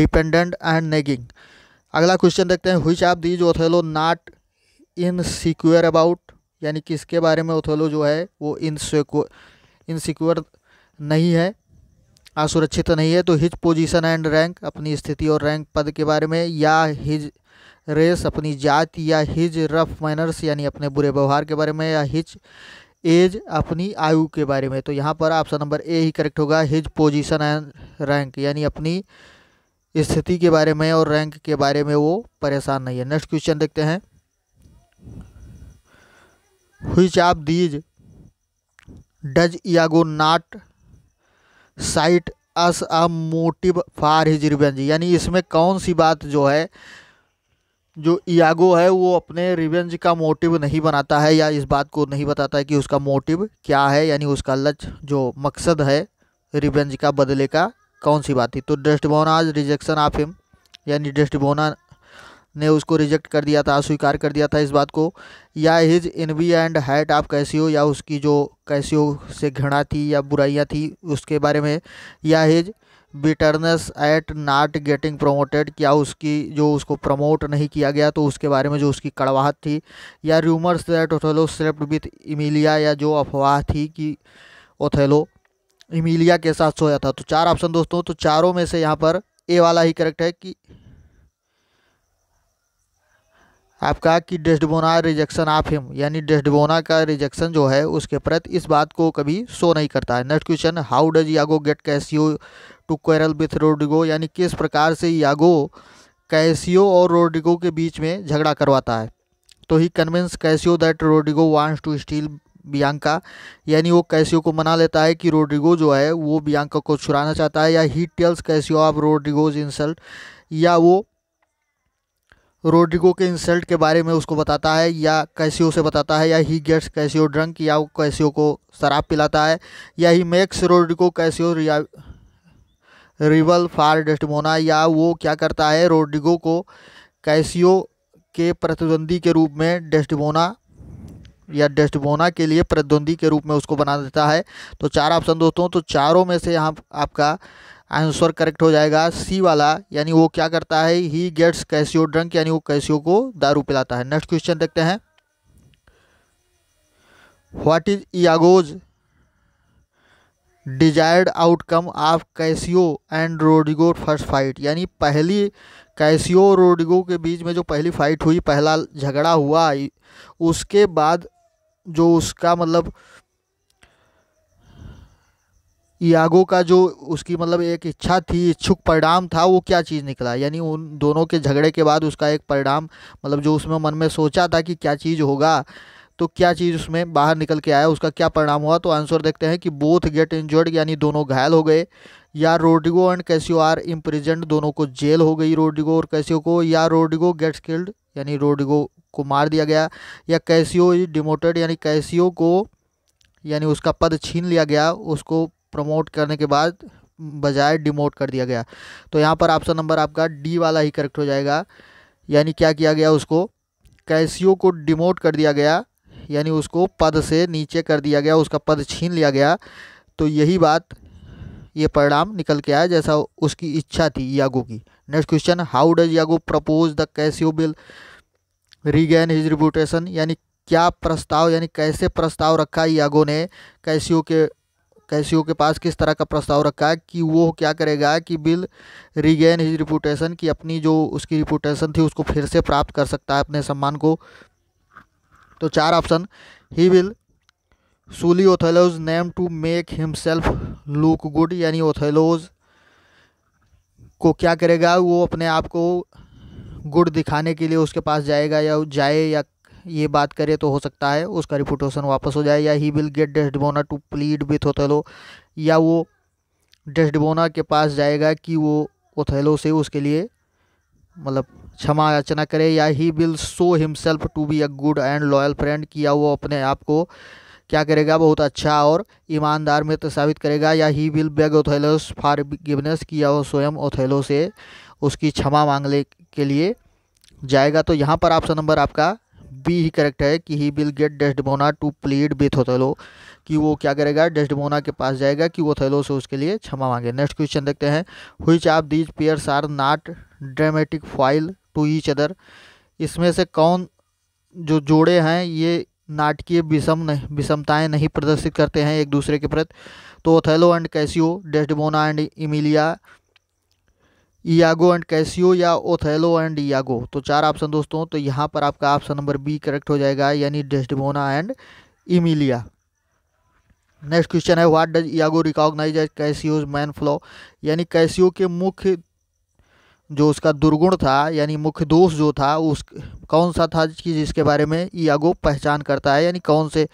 dependent and nagging अगला क्वेश्चन देखते हैं which the does Othello not insecure about यानी किसके बारे में ओथेलो जो है वो इन इनसिक्योर नहीं है असुरक्षित नहीं है तो हिज पोजीशन एंड रैंक अपनी स्थिति और रैंक पद के बारे में या हिज रेस अपनी जाति या हिज रफ मैनर्स यानी अपने बुरे व्यवहार के बारे में या हिज एज अपनी आयु के बारे में तो यहाँ पर ऑप्शन नंबर ए ही करेक्ट होगा हिज पोजीशन एंड रैंक यानी अपनी स्थिति के बारे में और रैंक के बारे में वो परेशान नहीं है नेक्स्ट क्वेश्चन देखते हैं which of these does Iago not cite as a motive for his revenge यानी इसमें कौन सी बात जो है जो इयागो है वो अपने रिवेंज का मोटिव नहीं बनाता है या इस बात को नहीं बताता है कि उसका मोटिव क्या है यानी उसका लक्ष्य जो मकसद है रिवेंज का बदले का कौन सी बात थी तो Desdemona's rejection of him यानी डस्ट बोना ने उसको रिजेक्ट कर दिया था अस्वीकार कर दिया था इस बात को या his envy and hate of कैसी हो या उसकी जो कैसी हो से घृणा थी या बुराइयाँ थी उसके बारे में या his bitterness at not getting promoted क्या उसकी जो उसको प्रमोट नहीं किया गया तो उसके बारे में जो उसकी कड़वाहट थी या rumours that Othello slept with Emilia या जो अफवाह थी कि ओथेलो इमिलिया के साथ सोया था तो चार ऑप्शन दोस्तों तो चारों में से यहाँ पर ए वाला ही करेक्ट है कि आपका कि डेस्डबोना रिजेक्शन ऑफ हिम यानी डेस्डबोना का रिजेक्शन जो है उसके प्रति इस बात को कभी शो नहीं करता है next question how does Iago get Cassio to quarrel with Roderigo यानी किस प्रकार से यागो कैसियो और रोडिगो के बीच में झगड़ा करवाता है तो he convince Cassio that Roderigo wants to steal Bianca यानी वो कैसियो को मना लेता है कि रोड्रिगो जो है वो बियांका को छुड़ाना चाहता है या he tells Cassio of Roderigo's insult या वो रोड्रिगो के इंसल्ट के बारे में उसको बताता है या कैसियो से बताता है या ही गेट्स कैसियो ड्रंक या वो कैसियो को शराब पिलाता है या he makes Roderigo Cassio a rival for Desdemona या वो क्या करता है रोड्रिगो को कैसियो के प्रतिद्वंदी के रूप में डेस्टमोना या डेस्टमोना के लिए प्रतिद्वंदी के रूप में उसको बना देता है तो चार ऑप्शन दोस्तों तो चारों में से यहाँ आपका आंसर करेक्ट हो जाएगा सी वाला यानी वो क्या करता है ही गेट्स कैसियो ड्रंक यानी वो कैसियो को दारू पिलाता है नेक्स्ट क्वेश्चन देखते हैं what is Iago's desired outcome of Cassio and Roderigo first fight यानी पहली कैसियो और रोडिगो के बीच में जो पहली फाइट हुई पहला झगड़ा हुआ उसके बाद जो उसका मतलब यागो का जो उसकी मतलब एक इच्छा थी इच्छुक परिणाम था वो क्या चीज़ निकला यानी उन दोनों के झगड़े के बाद उसका एक परिणाम मतलब जो उसमें मन में सोचा था कि क्या चीज़ होगा तो क्या चीज़ उसमें बाहर निकल के आया उसका क्या परिणाम हुआ तो आंसर देखते हैं कि बोथ गेट इंजर्ड यानी दोनों घायल हो गए या Roderigo and Cassio are imprisoned दोनों को जेल हो गई रोडिगो और कैसियो को या रोडिगो गेट्स किल्ड यानी रोडिगो को मार दिया गया या कैसियो डिमोटेड यानी कैसियो को यानी उसका पद छीन लिया गया उसको प्रमोट करने के बाद बजाय डिमोट कर दिया गया तो यहाँ पर ऑप्शन नंबर आपका डी वाला ही करेक्ट हो जाएगा यानी क्या किया गया उसको कैसियो को डिमोट कर दिया गया यानी उसको पद से नीचे कर दिया गया उसका पद छीन लिया गया तो यही बात ये परिणाम निकल के आया जैसा उसकी इच्छा थी यागो की next question how does Iago propose the Cassio will regain his reputation यानी क्या प्रस्ताव यानी कैसे प्रस्ताव रखा यागो ने कैसियो के कैसीओ के पास किस तरह का प्रस्ताव रखा है कि वो क्या करेगा कि बिल रिगेन हिज रिपूटेशन कि अपनी जो उसकी रिपोटेशन थी उसको फिर से प्राप्त कर सकता है अपने सम्मान को तो चार option he will sully Othello's name to make himself look good यानी ओथेलोज को क्या करेगा वो अपने आप को गुड दिखाने के लिए उसके पास जाएगा या जाए या ये बात करें तो हो सकता है उसका रिपोर्टेशन वापस हो जाए या he will get Desdemona to plead with Othello या वो डेस्डबोना के पास जाएगा कि वो ओथेलो से उसके लिए मतलब क्षमा याचना करे या he will show himself to be a good and loyal friend कि या वो अपने आप को क्या करेगा बहुत अच्छा और ईमानदार मित्र साबित करेगा या he will beg Othello's forgiveness कि या वो स्वयं ओथेलो से उसकी क्षमा मांगने के लिए जाएगा तो यहाँ पर ऑप्शन नंबर आपका बी ही करेक्ट है कि he will get Desdemona to plead with Othello कि वो क्या करेगा डेस्डमोना के पास जाएगा कि वो ओथेलो से उसके लिए क्षमा मांगे नेक्स्ट क्वेश्चन देखते हैं which of these pairs are not dramatic foils to each other इसमें से कौन जो जोड़े हैं ये नाटकीय विषम नहीं विषमताएँ नहीं प्रदर्शित करते हैं एक दूसरे के प्रति तो Othello and Cassio Desdemona and Emilia Iago and Cassio या ओथेलो एंड ईयागो तो चार ऑप्शन दोस्तों तो यहाँ पर आपका ऑप्शन नंबर बी करेक्ट हो जाएगा यानी Desdemona and Emilia next question है what does Iago recognise as Cassio's main flaw यानी कैसियो के मुख्य जो उसका दुर्गुण था यानी मुख्य दोष जो था उस कौन सा था कि जिसके बारे में इयागो पहचान करता है यानी कौन से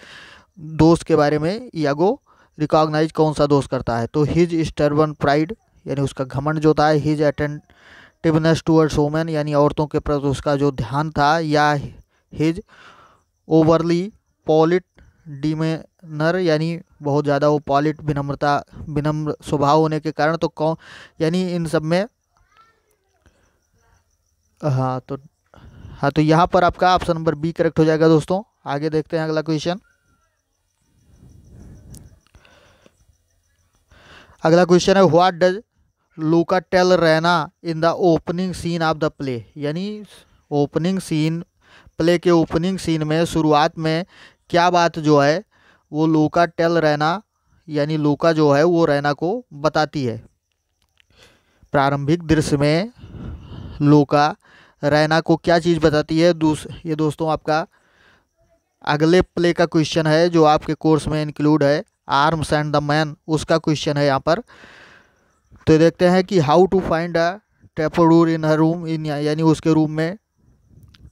दोष के बारे में यागो रिकॉग्नाइज कौन सा दोष करता है तो हिज स्टर्बन प्राइड यानी उसका घमंड जो था हिज अटेंटिवनेस टूअर्ड्स वोमेन यानी औरतों के प्रति उसका जो ध्यान था या हिज ओवरली पॉलिट डिमेनर यानी बहुत ज़्यादा वो पॉलिट विनम्रता विनम्र स्वभाव होने के कारण तो कौन यानी इन सब में हाँ तो हाँ तो यहाँ पर आपका ऑप्शन नंबर बी करेक्ट हो जाएगा दोस्तों आगे देखते हैं अगला क्वेश्चन अगला क्वेश्चन है व्हाट डज टेल रैना in the opening scene of the play यानी ओपनिंग सीन प्ले के ओपनिंग सीन में शुरुआत में क्या बात जो है वो टेल रैना यानी लूका जो है वो रैना को बताती है प्रारंभिक दृश्य में लूका रैना को क्या चीज़ बताती है दूस ये दोस्तों आपका अगले प्ले का क्वेश्चन है जो आपके कोर्स में इंक्लूड है आर्म्स एंड द मैन उसका क्वेश्चन है यहाँ पर तो देखते हैं कि हाउ टू फाइंड अ टेपोडोर इन हर रूम इन यानी उसके रूम में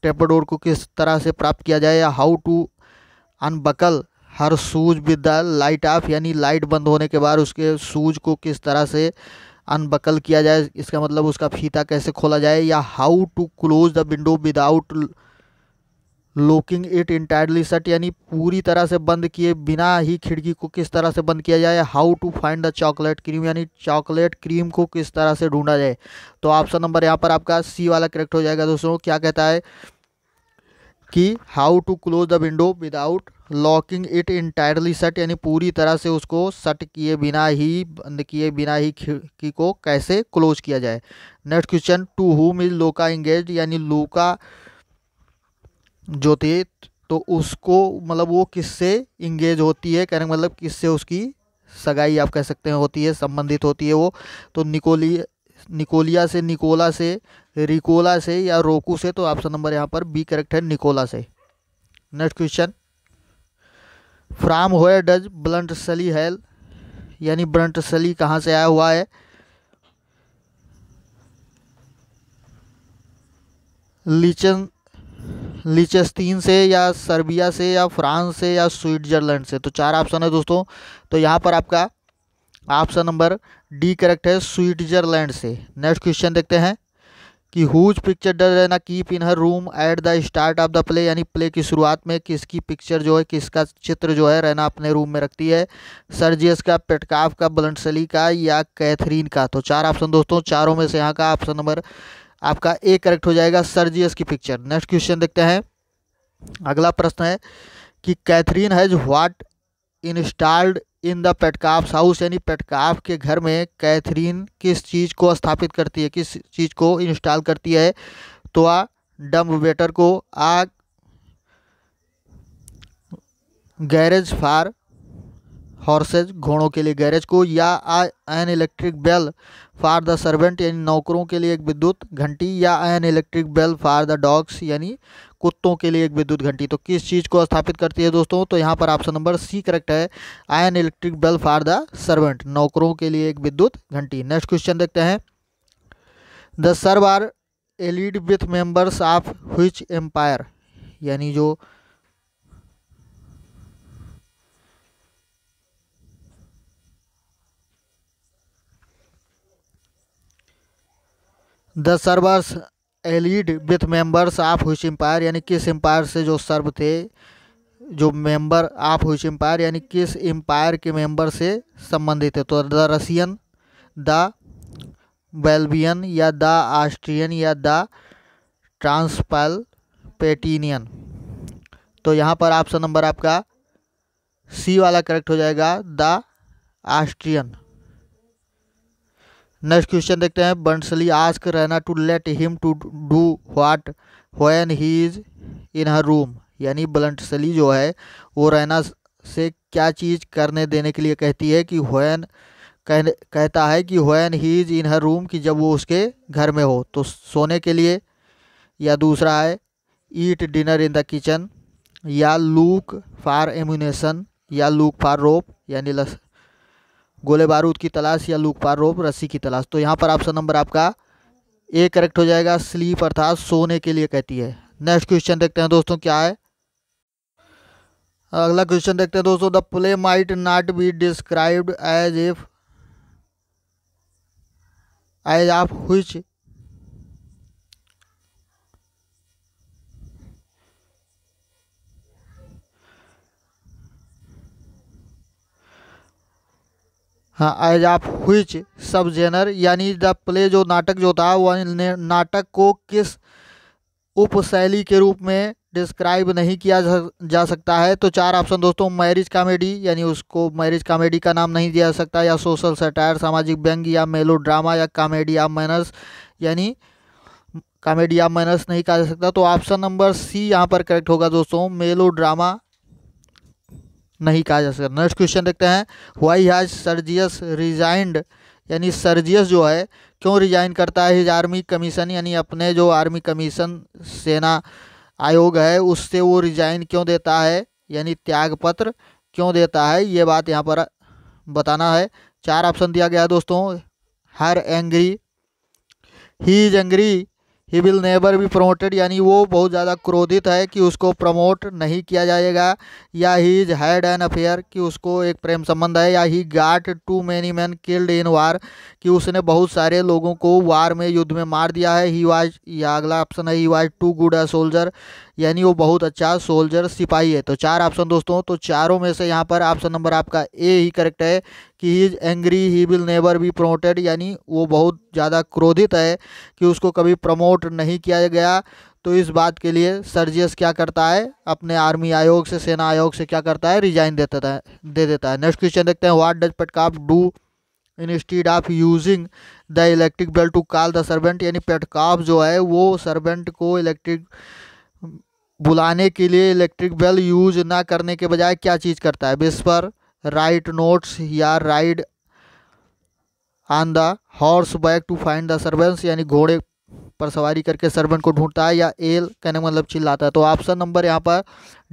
टेपोडोर को किस तरह से प्राप्त किया जाए या how to unbuckle her shoes with the light off यानी लाइट बंद होने के बाद उसके सूज को किस तरह से अनबकल किया जाए इसका मतलब उसका फीता कैसे खोला जाए या how to close the window without locking it entirely shut यानी पूरी तरह से बंद किए बिना ही खिड़की को किस तरह से बंद किया जाए how to find the chocolate cream यानी चॉकलेट क्रीम को किस तरह से ढूंढा जाए तो ऑप्शन नंबर यहाँ पर आपका सी वाला करेक्ट हो जाएगा दोस्तों क्या कहता है कि how to close the window without locking it entirely shut यानी पूरी तरह से उसको सट किए बिना ही बंद किए बिना ही खिड़की को कैसे क्लोज किया जाए next question to whom is Louka engaged यानी लोका जो थी तो उसको मतलब वो किससे इंगेज होती है कहने मतलब किससे उसकी सगाई आप कह सकते हैं होती है संबंधित होती है वो तो निकोली निकोलिया से निकोला से रिकोला से या रोकू से तो ऑप्शन नंबर यहाँ पर बी करेक्ट है निकोला से next question from where does Bluntschli hail यानी ब्लंट सली कहाँ से आया हुआ है लीचन लिचेस्तीन से या सर्बिया से या फ्रांस से या स्विट्जरलैंड से तो चार ऑप्शन है दोस्तों तो यहाँ पर आपका ऑप्शन नंबर डी करेक्ट है स्विट्जरलैंड से नेक्स्ट क्वेश्चन देखते हैं कि whose picture does Raina keep in her room at the start of the play यानी प्ले की शुरुआत में किसकी पिक्चर जो है किसका चित्र जो है रहना अपने रूम में रखती है सर्जियस का पेटकाफ का बलंटसली का या कैथरीन का तो चार ऑप्शन दोस्तों चारों में से यहाँ का ऑप्शन नंबर आपका ए करेक्ट हो जाएगा सर्जियस की पिक्चर नेक्स्ट क्वेश्चन देखते हैं अगला प्रश्न है कि Catherine has what installed in the Petkoff house यानी पेटकाफ के घर में कैथरीन किस चीज़ को स्थापित करती है किस चीज़ को इंस्टॉल करती है तो आ डम्ब वेटर को आ गैरेज फार हॉर्सेज घोड़ों के लिए गैरेज को या a an electric bell for the servant यानी नौकरों के लिए एक विद्युत घंटी या an electric bell for the dogs यानी कुत्तों के लिए एक विद्युत घंटी तो किस चीज़ को स्थापित करती है दोस्तों तो यहाँ पर ऑप्शन नंबर सी करेक्ट है an electric bell for the servant नौकरों के लिए एक विद्युत घंटी नेक्स्ट क्वेश्चन देखते हैं the Serbs are allied with members of which empire यानी जो the Serbs allied with members of which empire यानी किस एम्पायर से जो सर्व थे जो मेंबर ऑफ हुई एम्पायर यानी किस एम्पायर के मेंबर से संबंधित है तो द रसियन द बेल्बियन या द ऑस्ट्रियन या द ट्रांसपल पेटीनियन तो यहाँ पर ऑप्शन नंबर आपका सी वाला करेक्ट हो जाएगा द ऑस्ट्रियन नेक्स्ट क्वेश्चन देखते हैं Bluntschli ask Raina to let him to do what when he is in her room यानी बलंटसली जो है वो रहना से क्या चीज़ करने देने के लिए कहती है कि वैन कह कहता है कि when he is in her room कि जब वो उसके घर में हो तो सोने के लिए या दूसरा है eat dinner in the kitchen या लूक फार एम्यूनेशन या लूक फार रोप यानी गोले बारूद की तलाश या लूकपार रोप रस्सी की तलाश तो यहाँ पर ऑप्शन नंबर आपका ए करेक्ट हो जाएगा स्लीप अर्थात सोने के लिए कहती है नेक्स्ट क्वेश्चन देखते हैं दोस्तों क्या है अगला क्वेश्चन देखते हैं दोस्तों the play might not be described as F as of which हाँ एज आप हुच सब जेनर यानी द प्ले जो नाटक जो था वह नाटक को किस उपशैली के रूप में डिस्क्राइब नहीं किया जा सकता है तो चार ऑप्शन दोस्तों मैरिज कॉमेडी यानी उसको मैरिज कॉमेडी का नाम नहीं दिया सकता या सोशल सटायर सामाजिक व्यंग या मेलो ड्रामा या कॉमेडी या माइनस यानी कॉमेडी या माइनस नहीं कहा जा सकता तो ऑप्शन नंबर सी यहाँ पर करेक्ट होगा दोस्तों मेलो ड्रामा नहीं कहा जा सकता नेक्स्ट क्वेश्चन देखते हैं वाई हैज सर्जियस रिजाइंड यानी सर्जियस जो है क्यों रिजाइन करता है हिज आर्मी कमीशन यानी अपने जो आर्मी कमीशन सेना आयोग है उससे वो रिजाइन क्यों देता है यानी त्यागपत्र क्यों देता है ये बात यहाँ पर बताना है चार ऑप्शन दिया गया है दोस्तों her angry he is angry he will never be promoted यानी वो बहुत ज़्यादा क्रोधित है कि उसको प्रमोट नहीं किया जाएगा या he is had an affair कि उसको एक प्रेम संबंध है या he got too many men killed in war कि उसने बहुत सारे लोगों को वार में युद्ध में मार दिया है ही वाज या अगला ऑप्शन है he was too good a soldier यानी वो बहुत अच्छा सोल्जर सिपाही है तो चार ऑप्शन दोस्तों तो चारों में से यहाँ पर ऑप्शन नंबर आपका ए ही करेक्ट है कि he is angry he will never be promoted यानी वो बहुत ज़्यादा क्रोधित है कि उसको कभी प्रमोट नहीं किया गया तो इस बात के लिए सर्जियस क्या करता है अपने आर्मी आयोग से सेना आयोग से क्या करता है रिजाइन देता है दे देता है नेक्स्ट क्वेश्चन देखते हैं what does Petkoff do instead of using the electric bell to call the servant यानी पेटकाप जो है वो सर्वेंट को इलेक्ट्रिक बुलाने के लिए इलेक्ट्रिक बेल यूज ना करने के बजाय क्या चीज़ करता है विस्पर राइट नोट्स या ride on the horse back to find the servants यानी घोड़े पर सवारी करके सर्वेंट को ढूंढता है या एल कहने मतलब चिल्लाता है तो ऑप्शन नंबर यहाँ पर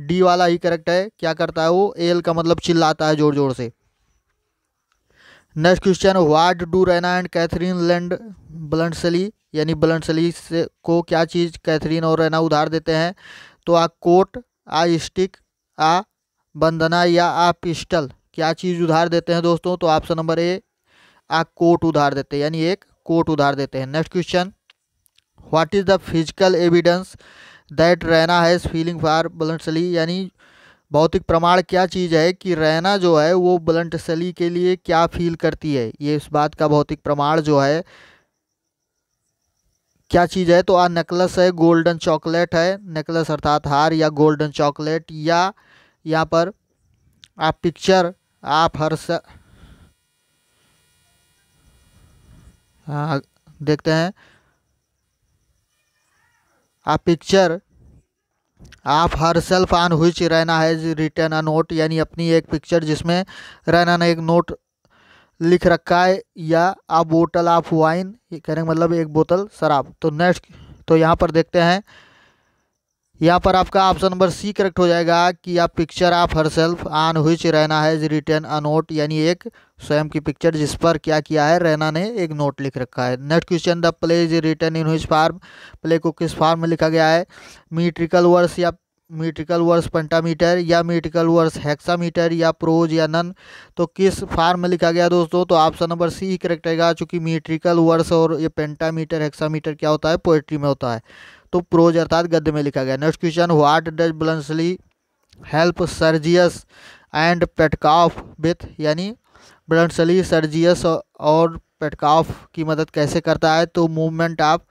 डी वाला ही करेक्ट है क्या करता है वो एल का मतलब चिल्लाता है जोर जोर से next question what do Raina and Catherine lend Bluntschli यानी ब्लंटसली से को क्या चीज़ कैथरीन और रैना उधार देते हैं तो आ कोट आ स्टिक आ बंदना या आ पिस्टल क्या चीज़ उधार देते हैं दोस्तों तो option number A a coat उधार देते हैं यानी एक कोट उधार देते हैं next question what is the physical evidence that Raina has feeling for Bluntschli यानी भौतिक प्रमाण क्या चीज़ है कि रैना जो है वो ब्लंटसली के लिए क्या फील करती है ये इस बात का भौतिक प्रमाण जो है क्या चीज़ है तो आ नेकलस है गोल्डन चॉकलेट है नेकलस अर्थात हार या गोल्डन चॉकलेट या यहाँ पर आप पिक्चर आप हर स हाँ, देखते हैं आप पिक्चर आप हर सेल्फ ऑन हुई रहना है रिटर्न अ नोट यानी अपनी एक पिक्चर जिसमें रहना एक नोट लिख रखा है या आ बोटल ऑफ वाइन कह रहे हैं मतलब एक बोतल शराब तो नेक्स्ट तो यहाँ पर देखते हैं यहाँ पर आपका ऑप्शन नंबर सी करेक्ट हो जाएगा कि आप picture of herself on which Raina है इज रिटर्न अ नोट यानी एक स्वयं की पिक्चर जिस पर क्या किया है रैना ने एक नोट लिख रखा है next question the play is written in which form play को किस फार्म में लिखा गया है मीट्रिकल वर्स या मीट्रिकल वर्स पेंटामीटर या मीट्रिकल वर्स हेक्सामीटर या प्रोज या नन तो किस फार्म में लिखा गया दोस्तों तो ऑप्शन नंबर सी ही करेक्ट रहेगा चूँकि मीट्रिकल वर्स और ये पेंटामीटर हेक्सामीटर क्या होता है पोएट्री में होता है तो प्रोज अर्थात गद्य में लिखा गया next question what does Bluntschli help Sergius and Petkoff with यानी ब्लंसली सर्जियस और पेटकाफ की मदद कैसे करता है तो movement of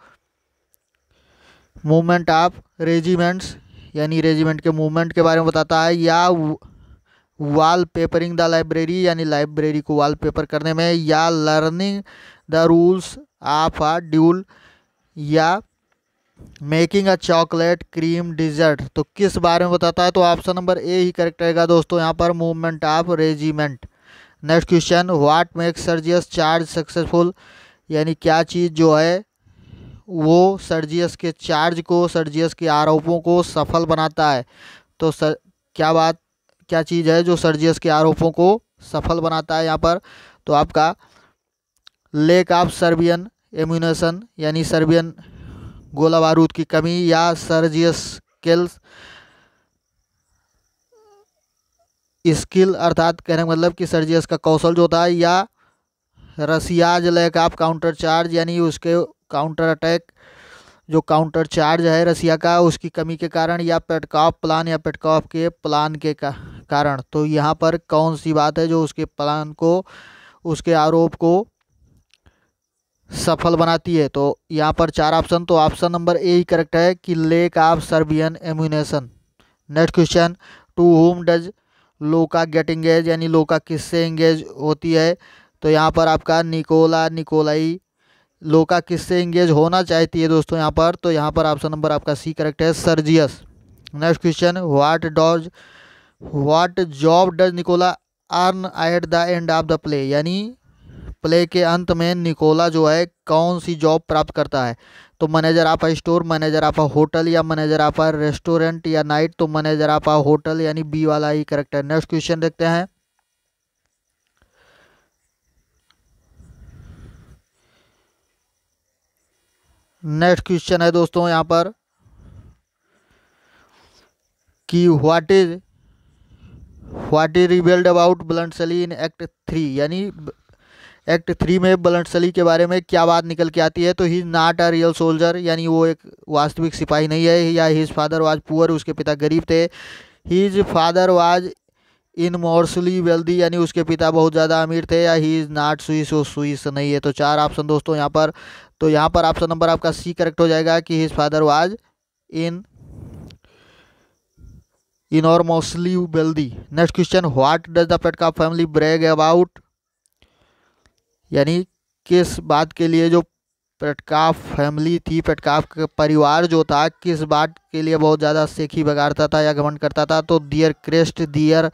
movement of regiments यानी रेजिमेंट के मूवमेंट के बारे में बताता है या वाल पेपरिंग द लाइब्रेरी यानी लाइब्रेरी को वाल पेपर करने में या learning the rules of a duel या making a chocolate cream dessert तो किस बारे में बताता है तो ऑप्शन नंबर ए ही करेक्ट रहेगा दोस्तों यहाँ पर movement of regiment next question what make Sergius charge successful यानी क्या चीज़ जो है वो सर्जियस के चार्ज को सर्जियस के आरोपों को सफल बनाता है तो सर क्या बात क्या चीज़ है जो सर्जियस के आरोपों को सफल बनाता है यहाँ पर तो आपका लेक ऑफ सर्बियन एम्यूनेशन यानी सर्बियन गोला बारूद की कमी या सर्जियस स्किल्स स्किल अर्थात कहने का मतलब कि सर्जियस का कौशल जो होता है या Russia's lack of counter charge यानी उसके काउंटर अटैक जो काउंटर चार्ज है रसिया का उसकी कमी के कारण या पेटकॉफ प्लान या पेटकॉफ के प्लान के का, कारण तो यहाँ पर कौन सी बात है जो उसके प्लान को उसके आरोप को सफल बनाती है तो यहाँ पर चार ऑप्शन तो ऑप्शन नंबर ए ही करेक्ट है कि lack of Serbian ammunition next question to whom does Louka get engaged यानी लोका किससे इंगेज होती है तो यहाँ पर आपका निकोला निकोलाई लोका किससे इंगेज होना चाहती है दोस्तों यहाँ पर तो यहाँ पर ऑप्शन नंबर आपका सी करेक्ट है Sergius next question what does what job does Nicola earn at the end of the play यानी प्ले के अंत में निकोला जो है कौन सी जॉब प्राप्त करता है तो manager of store manager of hotel या मैनेजर आप रेस्टोरेंट या नाइट तो मैनेजर आप होटल यानी बी वाला ही करेक्ट है नेक्स्ट क्वेश्चन देखते हैं नेक्स्ट क्वेश्चन है दोस्तों यहाँ पर कि what is what is revealed about Bluntschli in act three यानी एक्ट थ्री में ब्लंटसली के बारे में क्या बात निकल के आती है तो he not a real soldier यानी वो एक वास्तविक सिपाही नहीं है या हिज फादर वाज पुअर उसके पिता गरीब थे his father was immensely wealthy यानी उसके पिता बहुत ज़्यादा अमीर थे या ही इज़ नॉट स्विस वो स्विस नहीं है तो चार ऑप्शन दोस्तों यहाँ पर तो यहाँ पर ऑप्शन नंबर आपका सी करेक्ट हो जाएगा कि his father was in in और mostly wealthy next question what does the Petkoff family Bragg about यानी किस बात के लिए जो पेटकाफ फैमिली थी पेटकाफ का परिवार जो था किस बात के लिए बहुत ज़्यादा सेखी बगाड़ता था या घमंड करता था तो their crest their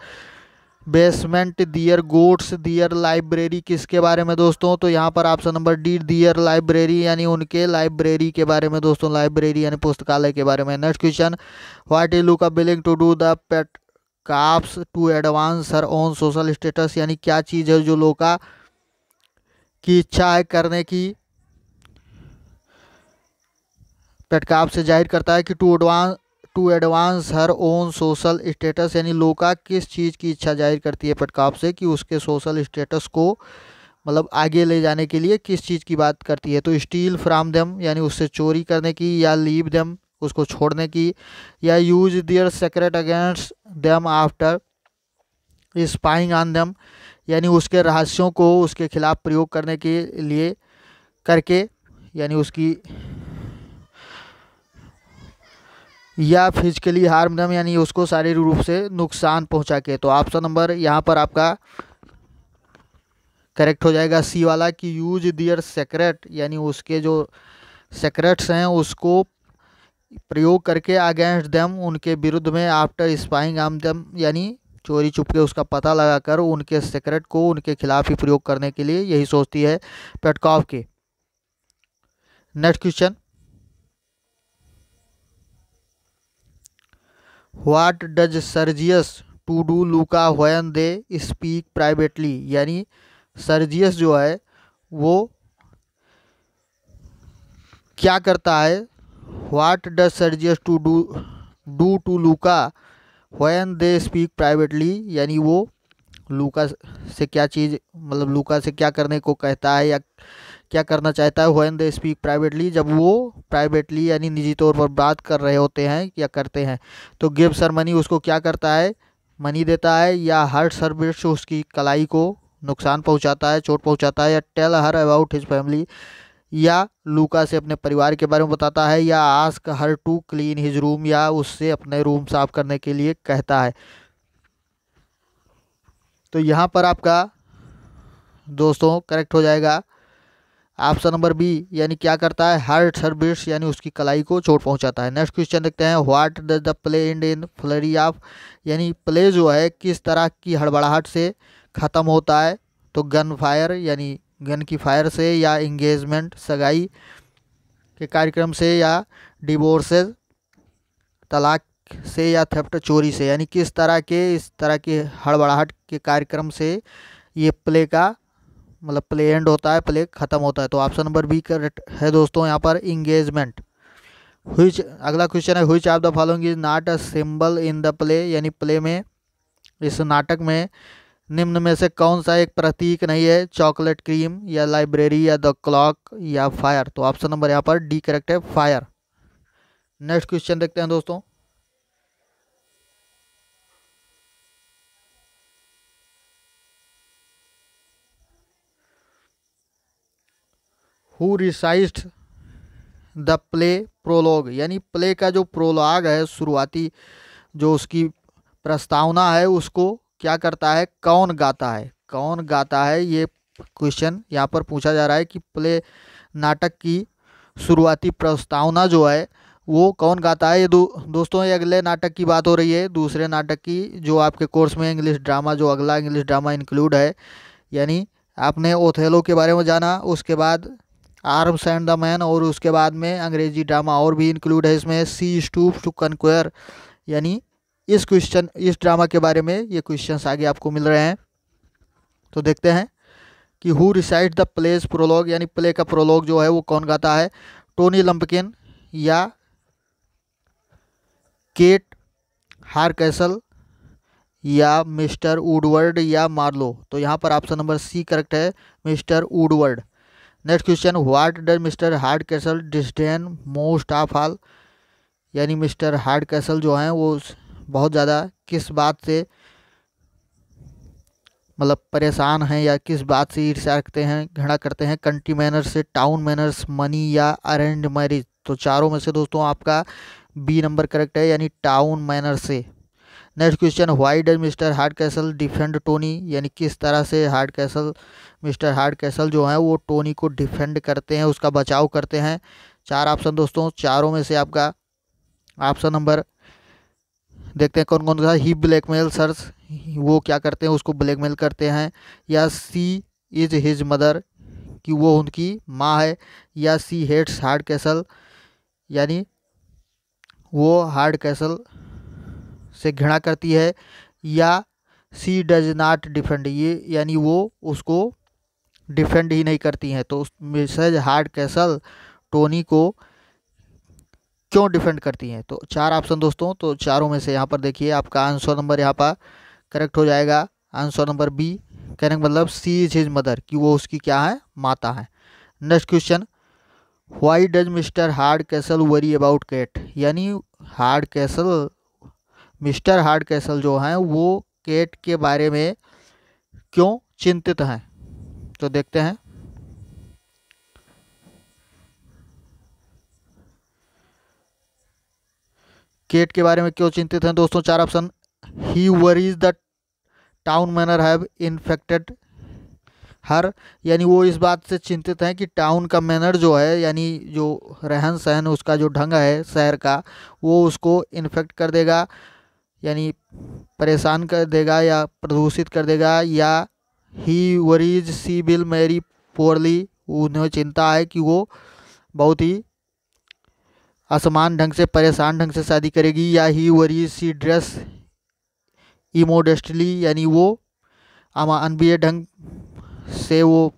basement their goats their library किसके बारे में दोस्तों तो यहाँ पर option number D their library यानी उनके लाइब्रेरी के बारे में दोस्तों लाइब्रेरी यानी पुस्तकालय के बारे में next question what is a willing to do the Petkoffs to advance her own social status यानी क्या चीज़ है जो लोग की इच्छा है करने की पेटकाप से जाहिर करता है कि to advance to advance her own social status यानी लोका किस चीज़ की इच्छा जाहिर करती है पेटकाप से कि उसके सोशल स्टेटस को मतलब आगे ले जाने के लिए किस चीज़ की बात करती है तो स्टील फ्राम देम यानी उससे चोरी करने की या लीव देम उसको छोड़ने की या use their secret against them after spying on them यानी उसके रहस्यों को उसके खिलाफ प्रयोग करने के लिए करके यानी उसकी या फिजिकली हार्म यानी उसको शारीरिक रूप से नुकसान पहुंचा के तो ऑप्शन नंबर यहाँ पर आपका करेक्ट हो जाएगा सी वाला कि यूज दियर सेक्रेट यानी उसके जो सेक्रेट्स हैं उसको प्रयोग करके अगेंस्ट देम उनके विरुद्ध में आफ्टर स्पाइंग आम देम यानी चोरी चुपके उसका पता लगाकर उनके सेक्रेट को उनके खिलाफ ही प्रयोग करने के लिए यही सोचती है पेटकॉफ के next question what does Sergius to do Louka when they speak privately यानी सर्जियस जो है वो क्या करता है what does Sergius to do do to Louka when they speak privately यानी वो लूका से क्या चीज़ मतलब लूका से क्या करने को कहता है या क्या करना चाहता है वैन दे स्पीक प्राइवेटली जब वो प्राइवेटली यानी निजी तौर पर बात कर रहे होते हैं या करते हैं तो गिव सर मनी उसको क्या करता है मनी देता है या हर सर्विस उसकी कलाई को नुकसान पहुंचाता है चोट पहुंचाता है या tell her about his family या लूका से अपने परिवार के बारे में बताता है या ask her to clean his room या उससे अपने रूम साफ करने के लिए कहता है तो यहाँ पर आपका दोस्तों करेक्ट हो जाएगा ऑप्शन नंबर बी यानी क्या करता है हार्ट सर्विस यानी उसकी कलाई को चोट पहुंचाता है नेक्स्ट क्वेश्चन देखते हैं what the the play end in flurry of यानी प्ले जो है किस तरह की हड़बड़ाहट से ख़त्म होता है तो गन फायर यानी गन की फायर से या इंगेजमेंट सगाई के कार्यक्रम से या डिवोर्स तलाक से या थेफ्ट चोरी से यानी किस तरह के इस तरह के हड़बड़ाहट के कार्यक्रम से ये प्ले का मतलब प्ले एंड होता है प्ले ख़त्म होता है तो ऑप्शन नंबर बी करेक्ट है दोस्तों यहाँ पर इंगेजमेंट हुई अगला क्वेश्चन है which of the following is not a symbol in the play यानी प्ले में इस नाटक में निम्न में से कौन सा एक प्रतीक नहीं है चॉकलेट क्रीम या लाइब्रेरी या द क्लॉक या फायर तो ऑप्शन नंबर यहाँ पर डी करेक्ट है फायर नेक्स्ट क्वेश्चन देखते हैं दोस्तों who recites the play prologue यानी प्ले का जो प्रोलॉग है शुरुआती जो उसकी प्रस्तावना है उसको क्या करता है कौन गाता है कौन गाता है ये क्वेश्चन यहाँ पर पूछा जा रहा है कि प्ले नाटक की शुरुआती प्रस्तावना जो है वो कौन गाता है ये दो, दोस्तों ये अगले नाटक की बात हो रही है दूसरे नाटक की जो आपके कोर्स में इंग्लिश ड्रामा जो अगला इंग्लिश ड्रामा इंक्लूड है यानी आपने ओथेलो के बारे में जाना उसके बाद आर्म्स एंड द मैन और उसके बाद में अंग्रेजी ड्रामा और भी इंक्लूड है इसमें सी स्टूप टू कनक्वेयर यानी इस क्वेश्चन इस ड्रामा के बारे में ये क्वेश्चन आगे आपको मिल रहे हैं तो देखते हैं कि who recites the play's prologue यानी प्ले का प्रोलॉग जो है वो कौन गाता है टोनी लंपकिन या केट हारकैसल या मिस्टर वुडवर्ड या मार्लो तो यहाँ पर ऑप्शन नंबर सी करेक्ट है Mister Woodward next question what does Mister Hardcastle disdain most of all यानी मिस्टर हार्ड कैसल जो हैं वो बहुत ज़्यादा किस बात से मतलब परेशान हैं या किस बात से ईर्ष्या रखते हैं घृणा करते हैं कंट्री मैनर से टाउन मैनर्स मनी या अरेंज मैरिज तो चारों में से दोस्तों आपका बी नंबर करेक्ट है यानी टाउन मैनर से next question why does Mister Hardcastle defend Tony यानी किस तरह से Hardcastle Mister Hardcastle जो हैं वो टोनी को डिफेंड करते हैं उसका बचाव करते हैं चार ऑप्शन दोस्तों चारों में से आपका ऑप्शन नंबर देखते हैं कौन कौन सा ही ब्लैकमेल सर्स वो क्या करते हैं उसको ब्लैकमेल करते हैं या सी इज हिज मदर कि वो उनकी माँ है या सी हेट्स हार्ड कैसल यानी वो हार्ड कैसल से घृणा करती है या सी डज नॉट डिफेंड ये यानी वो उसको डिफेंड ही नहीं करती हैं तो मिसेज हार्ड कैसल टोनी को क्यों डिफेंड करती हैं तो चार ऑप्शन दोस्तों तो चारों में से यहाँ पर देखिए आपका आंसर नंबर यहाँ पर करेक्ट हो जाएगा आंसर नंबर बी कहने का मतलब सी इज हिज मदर कि वो उसकी क्या है माता है next question why does Mister Hardcastle worry about Kate यानी Hardcastle Mister Hardcastle जो हैं वो केट के बारे में क्यों चिंतित हैं तो देखते हैं केट के बारे में क्यों चिंतित हैं दोस्तों चार option he worries the town manner have infected her यानी वो इस बात से चिंतित हैं कि टाउन का मैनर जो है यानी जो रहन सहन उसका जो ढंग है शहर का वो उसको इन्फेक्ट कर देगा यानी परेशान कर देगा या प्रदूषित कर देगा या he worries she will marry poorly उन्हें चिंता है कि वो बहुत ही असमान ढंग से परेशान ढंग से शादी करेगी या ही वरीज सी ड्रेस इमोडेस्टली यानी वो अनबीय ढंग से वो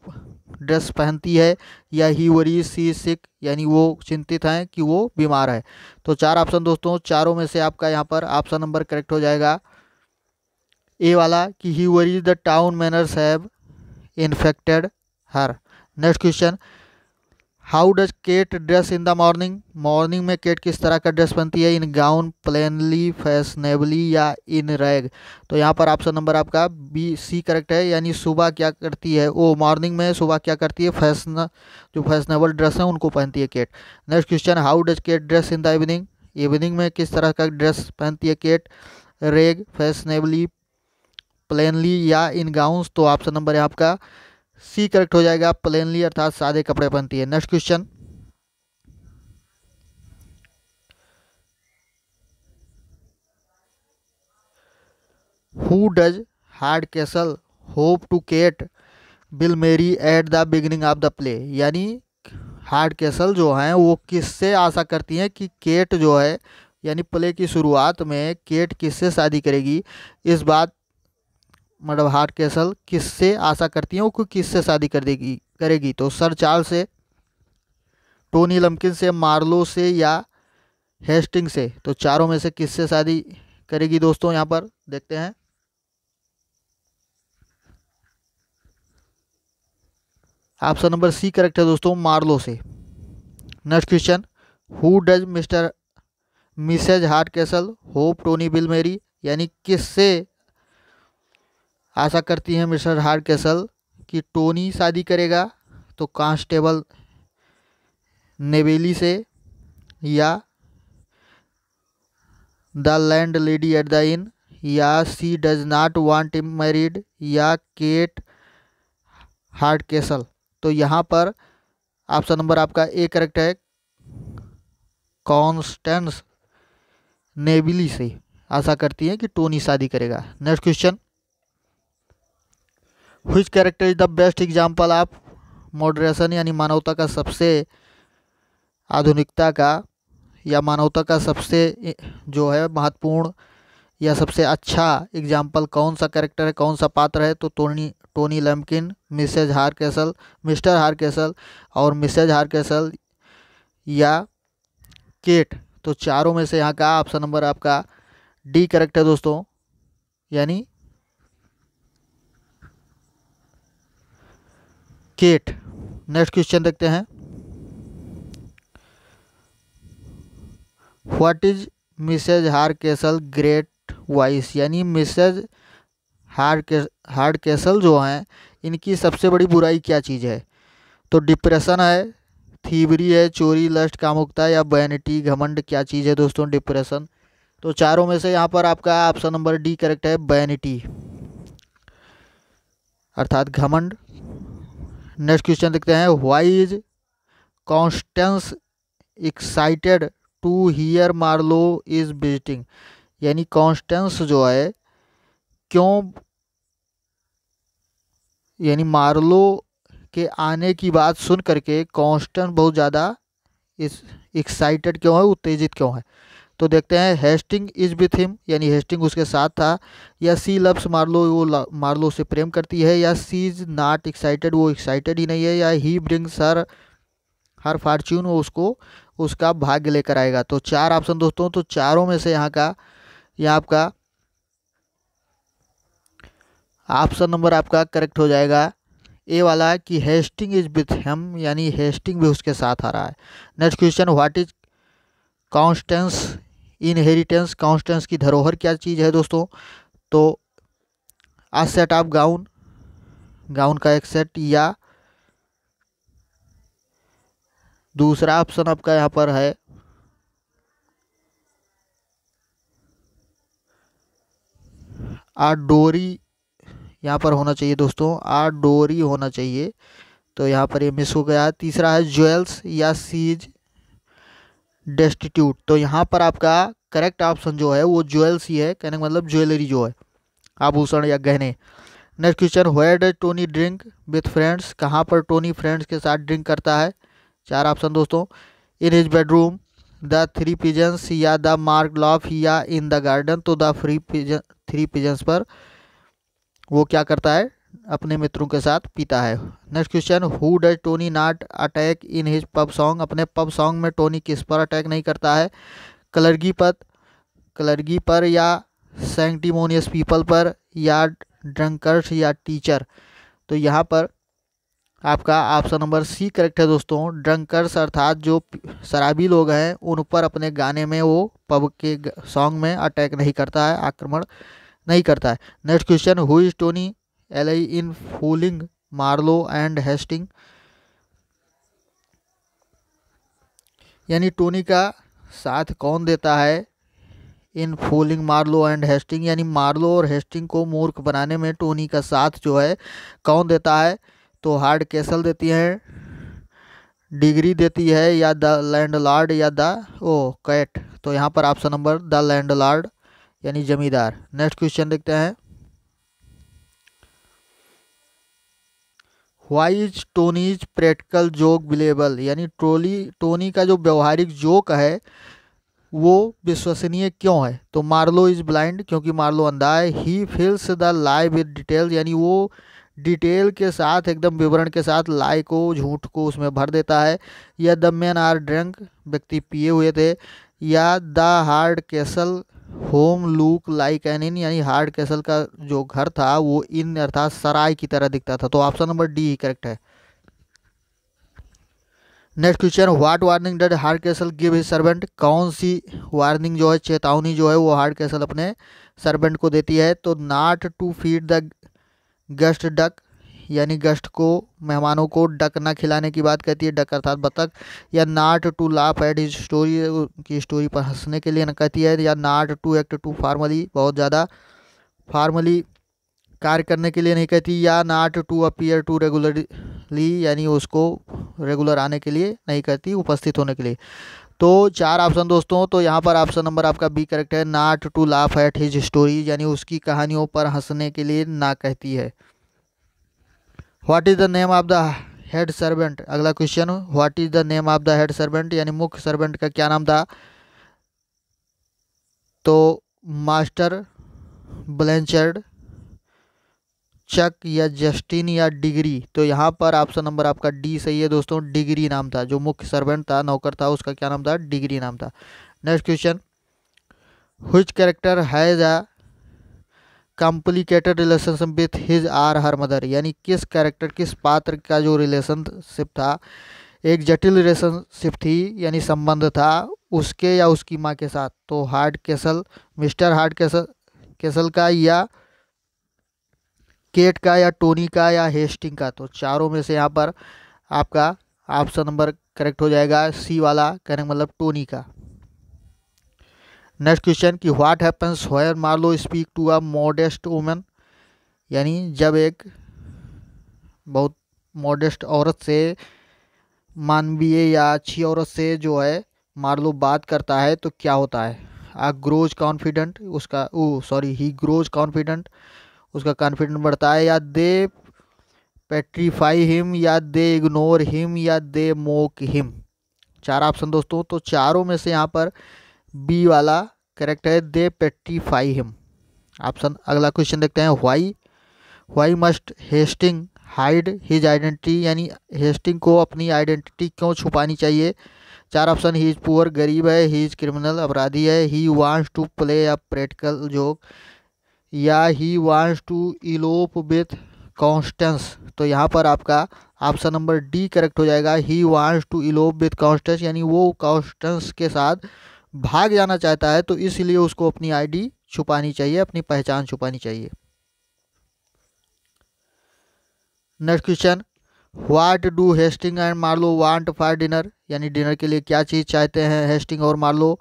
ड्रेस पहनती है या ही वरी सी सिक यानी वो चिंतित हैं कि वो बीमार है तो चार ऑप्शन दोस्तों चारों में से आपका यहाँ पर ऑप्शन नंबर करेक्ट हो जाएगा ए वाला कि he worry the town manners have infected her next question how does Kate dress in the morning morning में केट किस तरह का ड्रेस पहनती है इन गाउन प्लेनली फैशनेबली या इन रैग तो यहाँ पर ऑप्शन नंबर आपका बी सी करेक्ट है यानी सुबह क्या करती है वो मॉर्निंग में सुबह क्या करती है फैशन जो फैशनेबल ड्रेस है उनको पहनती है Kate next question how does Kate dress in the evening evening में किस तरह का ड्रेस पहनती है केट रेग फैशनेबली प्लेनली या इन गाउन्स तो ऑप्शन नंबर है आपका सी करेक्ट हो जाएगा प्लेनली अर्थात सादे कपड़े पहनती है next question who does Hardcastle hope to Kate will marry at the beginning of the play यानी हार्ड कैसल जो हैं वो किससे आशा करती हैं कि केट जो है यानी प्ले की शुरुआत में केट किससे शादी करेगी इस बात मतलब हार्ट कैसल किससे आशा करती हैं वो किससे शादी कर देगी करेगी तो सर चार्ल से टोनी लमकिन से मार्लो से या हेस्टिंग से तो चारों में से किससे शादी करेगी दोस्तों यहाँ पर देखते हैं ऑप्शन नंबर सी करेक्ट है दोस्तों मार्लो से next question who does mister Mrs Hardcastle hope Tony will marry यानी किससे आशा करती हैं मिस्टर हार्ड कैसल कि टोनी शादी करेगा तो कांस्टेबल नेवेली से या the landlady at the inn या she does not want him married या केट हार्ड कैसल तो यहाँ पर ऑप्शन नंबर आपका ए करेक्ट है कॉन्स्टेंस नेविली से आशा करती है कि टोनी शादी करेगा next question which character is the best example of moderation यानी मानवता का सबसे आधुनिकता का या मानवता का सबसे जो है महत्वपूर्ण या सबसे अच्छा एग्जाम्पल कौन सा कैरेक्टर है कौन सा पात्र है तो Tony Tony Lumpkin Mrs Hardcastle mister Hardcastle और मिसेज हार कैसल या केट तो चारों में से यहाँ का ऑप्शन नंबर आपका डी करेक्ट है दोस्तों यानी केट नेक्स्ट क्वेश्चन देखते हैं what is Mrs Hardcastle great vice यानी मिसेज हार्ड हार्ड कैसल जो हैं इनकी सबसे बड़ी बुराई क्या चीज़ है तो डिप्रेशन है थीवरी है चोरी लस्ट कामुकता या बैनिटी घमंड क्या चीज़ है दोस्तों डिप्रेशन तो चारों में से यहाँ पर आपका ऑप्शन नंबर डी करेक्ट है बैनिटी अर्थात घमंड नेक्स्ट क्वेश्चन देखते हैं why is Constance excited to hear Marlow is visiting यानी कॉन्स्टेंस जो है क्यों यानी मार्लो के आने की बात सुन करके कॉन्स्टेंस बहुत ज़्यादा इस एक्साइटेड क्यों है उत्तेजित क्यों है तो देखते हैं हेस्टिंग इज विथ हिम यानी हेस्टिंग उसके साथ था या सी लव्स मार्लो वो मार्लो से प्रेम करती है या सी इज़ नॉट एक्साइटेड वो एक्साइटेड ही नहीं है या he brings her fortune वो उसको उसका भाग्य लेकर आएगा तो चार ऑप्शन दोस्तों तो चारों में से यहाँ का यहाँ आपका ऑप्शन नंबर आपका करेक्ट हो जाएगा ए वाला कि हेस्टिंग इज विथ हेम यानी हेस्टिंग भी उसके साथ आ रहा है next question what is Constance inheritance Constance की धरोहर क्या चीज़ है दोस्तों तो a set of gown gown का एक सेट या दूसरा ऑप्शन आपका यहाँ पर है आ डोरी यहाँ पर होना चाहिए दोस्तों आ डोरी होना चाहिए तो यहाँ पर ये मिस हो गया तीसरा है ज्वेल्स या सीज डेस्टिट्यूट तो यहाँ पर आपका करेक्ट ऑप्शन जो है वो ज्वेल्स ही है कहने का मतलब ज्वेलरी जो है आभूषण या गहने next question where does Tony drink with friends कहाँ पर टोनी फ्रेंड्स के साथ ड्रिंक करता है चार ऑप्शन दोस्तों in his bedroom the three pigeons या द मार्क लॉफ या इन द गार्डन तो the free pigeon three pigeons पर वो क्या करता है अपने मित्रों के साथ पीता है next question who does Tony not attack in his pub song अपने पब सॉन्ग में टोनी किस पर अटैक नहीं करता है कलर्गी पर कलर्गी पर या सेंटिमोनियस पीपल पर या ड्रंकर्स या टीचर तो यहाँ पर आपका ऑप्शन नंबर सी करेक्ट है दोस्तों ड्रंकर्स अर्थात जो शराबी लोग हैं उन पर अपने गाने में वो पब के सॉन्ग में अटैक नहीं करता है आक्रमण नहीं करता है next question who is Tony ally in fooling Marlow and Hastings यानी टोनी का साथ कौन देता है in fooling Marlow and Hastings यानी मार्लो और हेस्टिंग को मूर्ख बनाने में टोनी का साथ जो है कौन देता है तो हार्ड कैसल देती है डिग्री देती है या द लैंडलॉर्ड या द ओ कैट तो यहाँ पर option number the landlord यानी जमींदार नेक्स्ट क्वेश्चन देखते हैं why is Tony's practical joke believable यानी टोली टोनी का जो व्यवहारिक जोक है वो विश्वसनीय क्यों है तो मार्लो इज़ ब्लाइंड क्योंकि मार्लो अंधा है he feels the lie with detail यानी वो डिटेल के साथ एकदम विवरण के साथ लाई को झूठ को उसमें भर देता है या द मैन आर ड्रंक व्यक्ति पिए हुए थे या the Hardcastle home look like an inn यानी हार्ड कैसल का जो घर था वो इन अर्थात सराय की तरह दिखता था तो ऑप्शन नंबर डी ही करेक्ट है next question what warning did Hardcastle give his servant कौन सी वार्निंग जो है चेतावनी जो है वो हार्ड कैसल अपने सर्वेंट को देती है तो not to feed the guest duck यानी गेस्ट को मेहमानों को डक ना खिलाने की बात कहती है डक अर्थात बतख या not to laugh at his story की स्टोरी पर हंसने के लिए कहती है या not to act too formally बहुत ज़्यादा फार्मली कार्य करने के लिए नहीं कहती या not to appear too regularly यानी उसको रेगुलर आने के लिए नहीं कहती उपस्थित होने के लिए तो चार ऑप्शन दोस्तों तो यहाँ पर ऑप्शन नंबर आपका बी करेक्ट है not to laugh at his story यानी उसकी कहानियों पर हंसने के लिए ना कहती है what is the name of the head servant अगला question what is the name of the head servant यानी मुख्य सर्वेंट का क्या नाम था तो मास्टर ब्लेंचर्ड चक या जस्टिन या डिग्री तो यहाँ पर ऑप्शन नंबर आपका डी सही है दोस्तों डिग्री नाम था जो मुख्य सर्वेंट था नौकर था उसका क्या नाम था डिग्री नाम था next question which character has a complicated relationship with his or her mother यानी किस कैरेक्टर किस पात्र का जो रिलेशनशिप था एक जटिल रिलेशनशिप थी यानी संबंध था उसके या उसकी माँ के साथ तो Hardcastle mister Hardcastle castle का या केट का या टोनी का या हेस्टिंग का तो चारों में से यहाँ पर आपका ऑप्शन नंबर करेक्ट हो जाएगा सी वाला कहने मतलब टोनी का नेक्स्ट क्वेश्चन कि what happens where Marlow speak to a modest woman यानी जब एक बहुत मॉडेस्ट औरत से मानवीय या अच्छी औरत से जो है मार्लो बात करता है तो क्या होता है आ ग्रोज कॉन्फिडेंट उसका oh sorry he grows confident उसका कॉन्फिडेंट बढ़ता है या दे पेट्रीफाई हिम या दे इग्नोर हिम या दे मोक हिम चार ऑप्शन दोस्तों तो चारों में से यहाँ पर बी वाला करेक्ट है दे पेट्रीफाई हिम ऑप्शन अगला क्वेश्चन देखते हैं why why must Hastings hide his identity यानी हेस्टिंग को अपनी आइडेंटिटी क्यों छुपानी चाहिए चार ऑप्शन ही इज़ पुअर गरीब है ही इज़ क्रिमिनल अपराधी है he wants to play a practical joke या he wants to elope with Constance तो यहाँ पर आपका ऑप्शन नंबर डी करेक्ट हो जाएगा he wants to elope with Constance यानी वो कॉन्स्टेंस के साथ भाग जाना चाहता है तो इसलिए उसको अपनी आईडी छुपानी चाहिए अपनी पहचान छुपानी चाहिए next question what do Hastings and Marlow want for dinner यानी डिनर के लिए क्या चीज़ चाहते हैं हेस्टिंग और मार्लो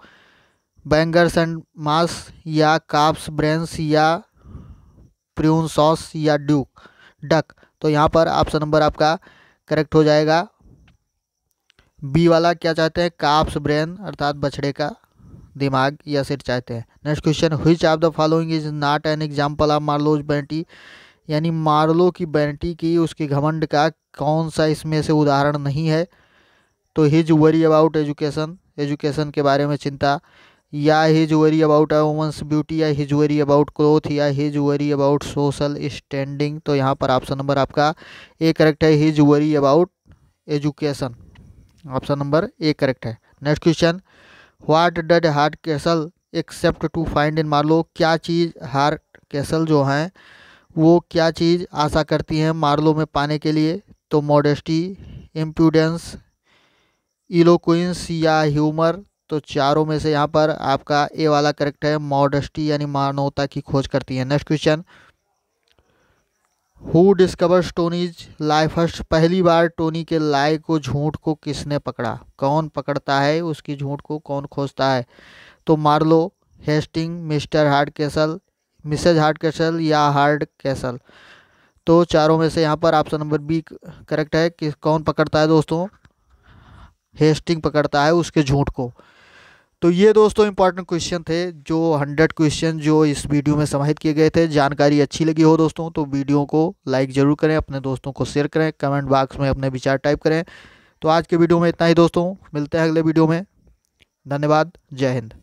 बैंगर्स एंड मास या काप्स ब्रेंस या प्रून सॉस या ड्यूक डक तो यहाँ पर ऑप्शन नंबर आपका करेक्ट हो जाएगा बी वाला क्या चाहते हैं काप्स ब्रेन अर्थात बछड़े का दिमाग या सिर चाहते हैं next question which of the following is not an example of Marlow's vanity यानी मार्लो की बैंटी की उसके घमंड का कौन सा इसमें से उदाहरण नहीं है तो his worry about education education के बारे में चिंता या his worry about women's beauty या हिज वरी अबाउट क्लोथ या his worry about social standing तो यहाँ पर ऑप्शन नंबर आपका ए करेक्ट है his worry about education option number A correct है next question what did Hardcastle expect to find in Marlow क्या चीज़ heart castle जो हैं वो क्या चीज़ आशा करती हैं मार्लो में पाने के लिए तो मॉडेस्टी इम्प्यूडेंस इलोक्विंस या ह्यूमर तो चारों में से यहाँ पर आपका ए वाला करेक्ट है मॉडेस्टी यानी मानवता की खोज करती है next question who discover Tony's life first पहली बार टोनी के लाई को झूठ को किसने पकड़ा कौन पकड़ता है उसकी झूठ को कौन खोजता है तो Marlow Hastings mister Hardcastle Mrs Hardcastle या हार्ड कैसल तो चारों में से यहाँ पर ऑप्शन नंबर बी करेक्ट है कि कौन पकड़ता है दोस्तों हेस्टिंग पकड़ता है उसके झूठ को तो ये दोस्तों इंपॉर्टेंट क्वेश्चन थे जो हंड्रेड क्वेश्चन जो इस वीडियो में समाहित किए गए थे जानकारी अच्छी लगी हो दोस्तों तो वीडियो को लाइक ज़रूर करें अपने दोस्तों को शेयर करें कमेंट बॉक्स में अपने विचार टाइप करें तो आज के वीडियो में इतना ही दोस्तों मिलते हैं अगले वीडियो में धन्यवाद जय हिंद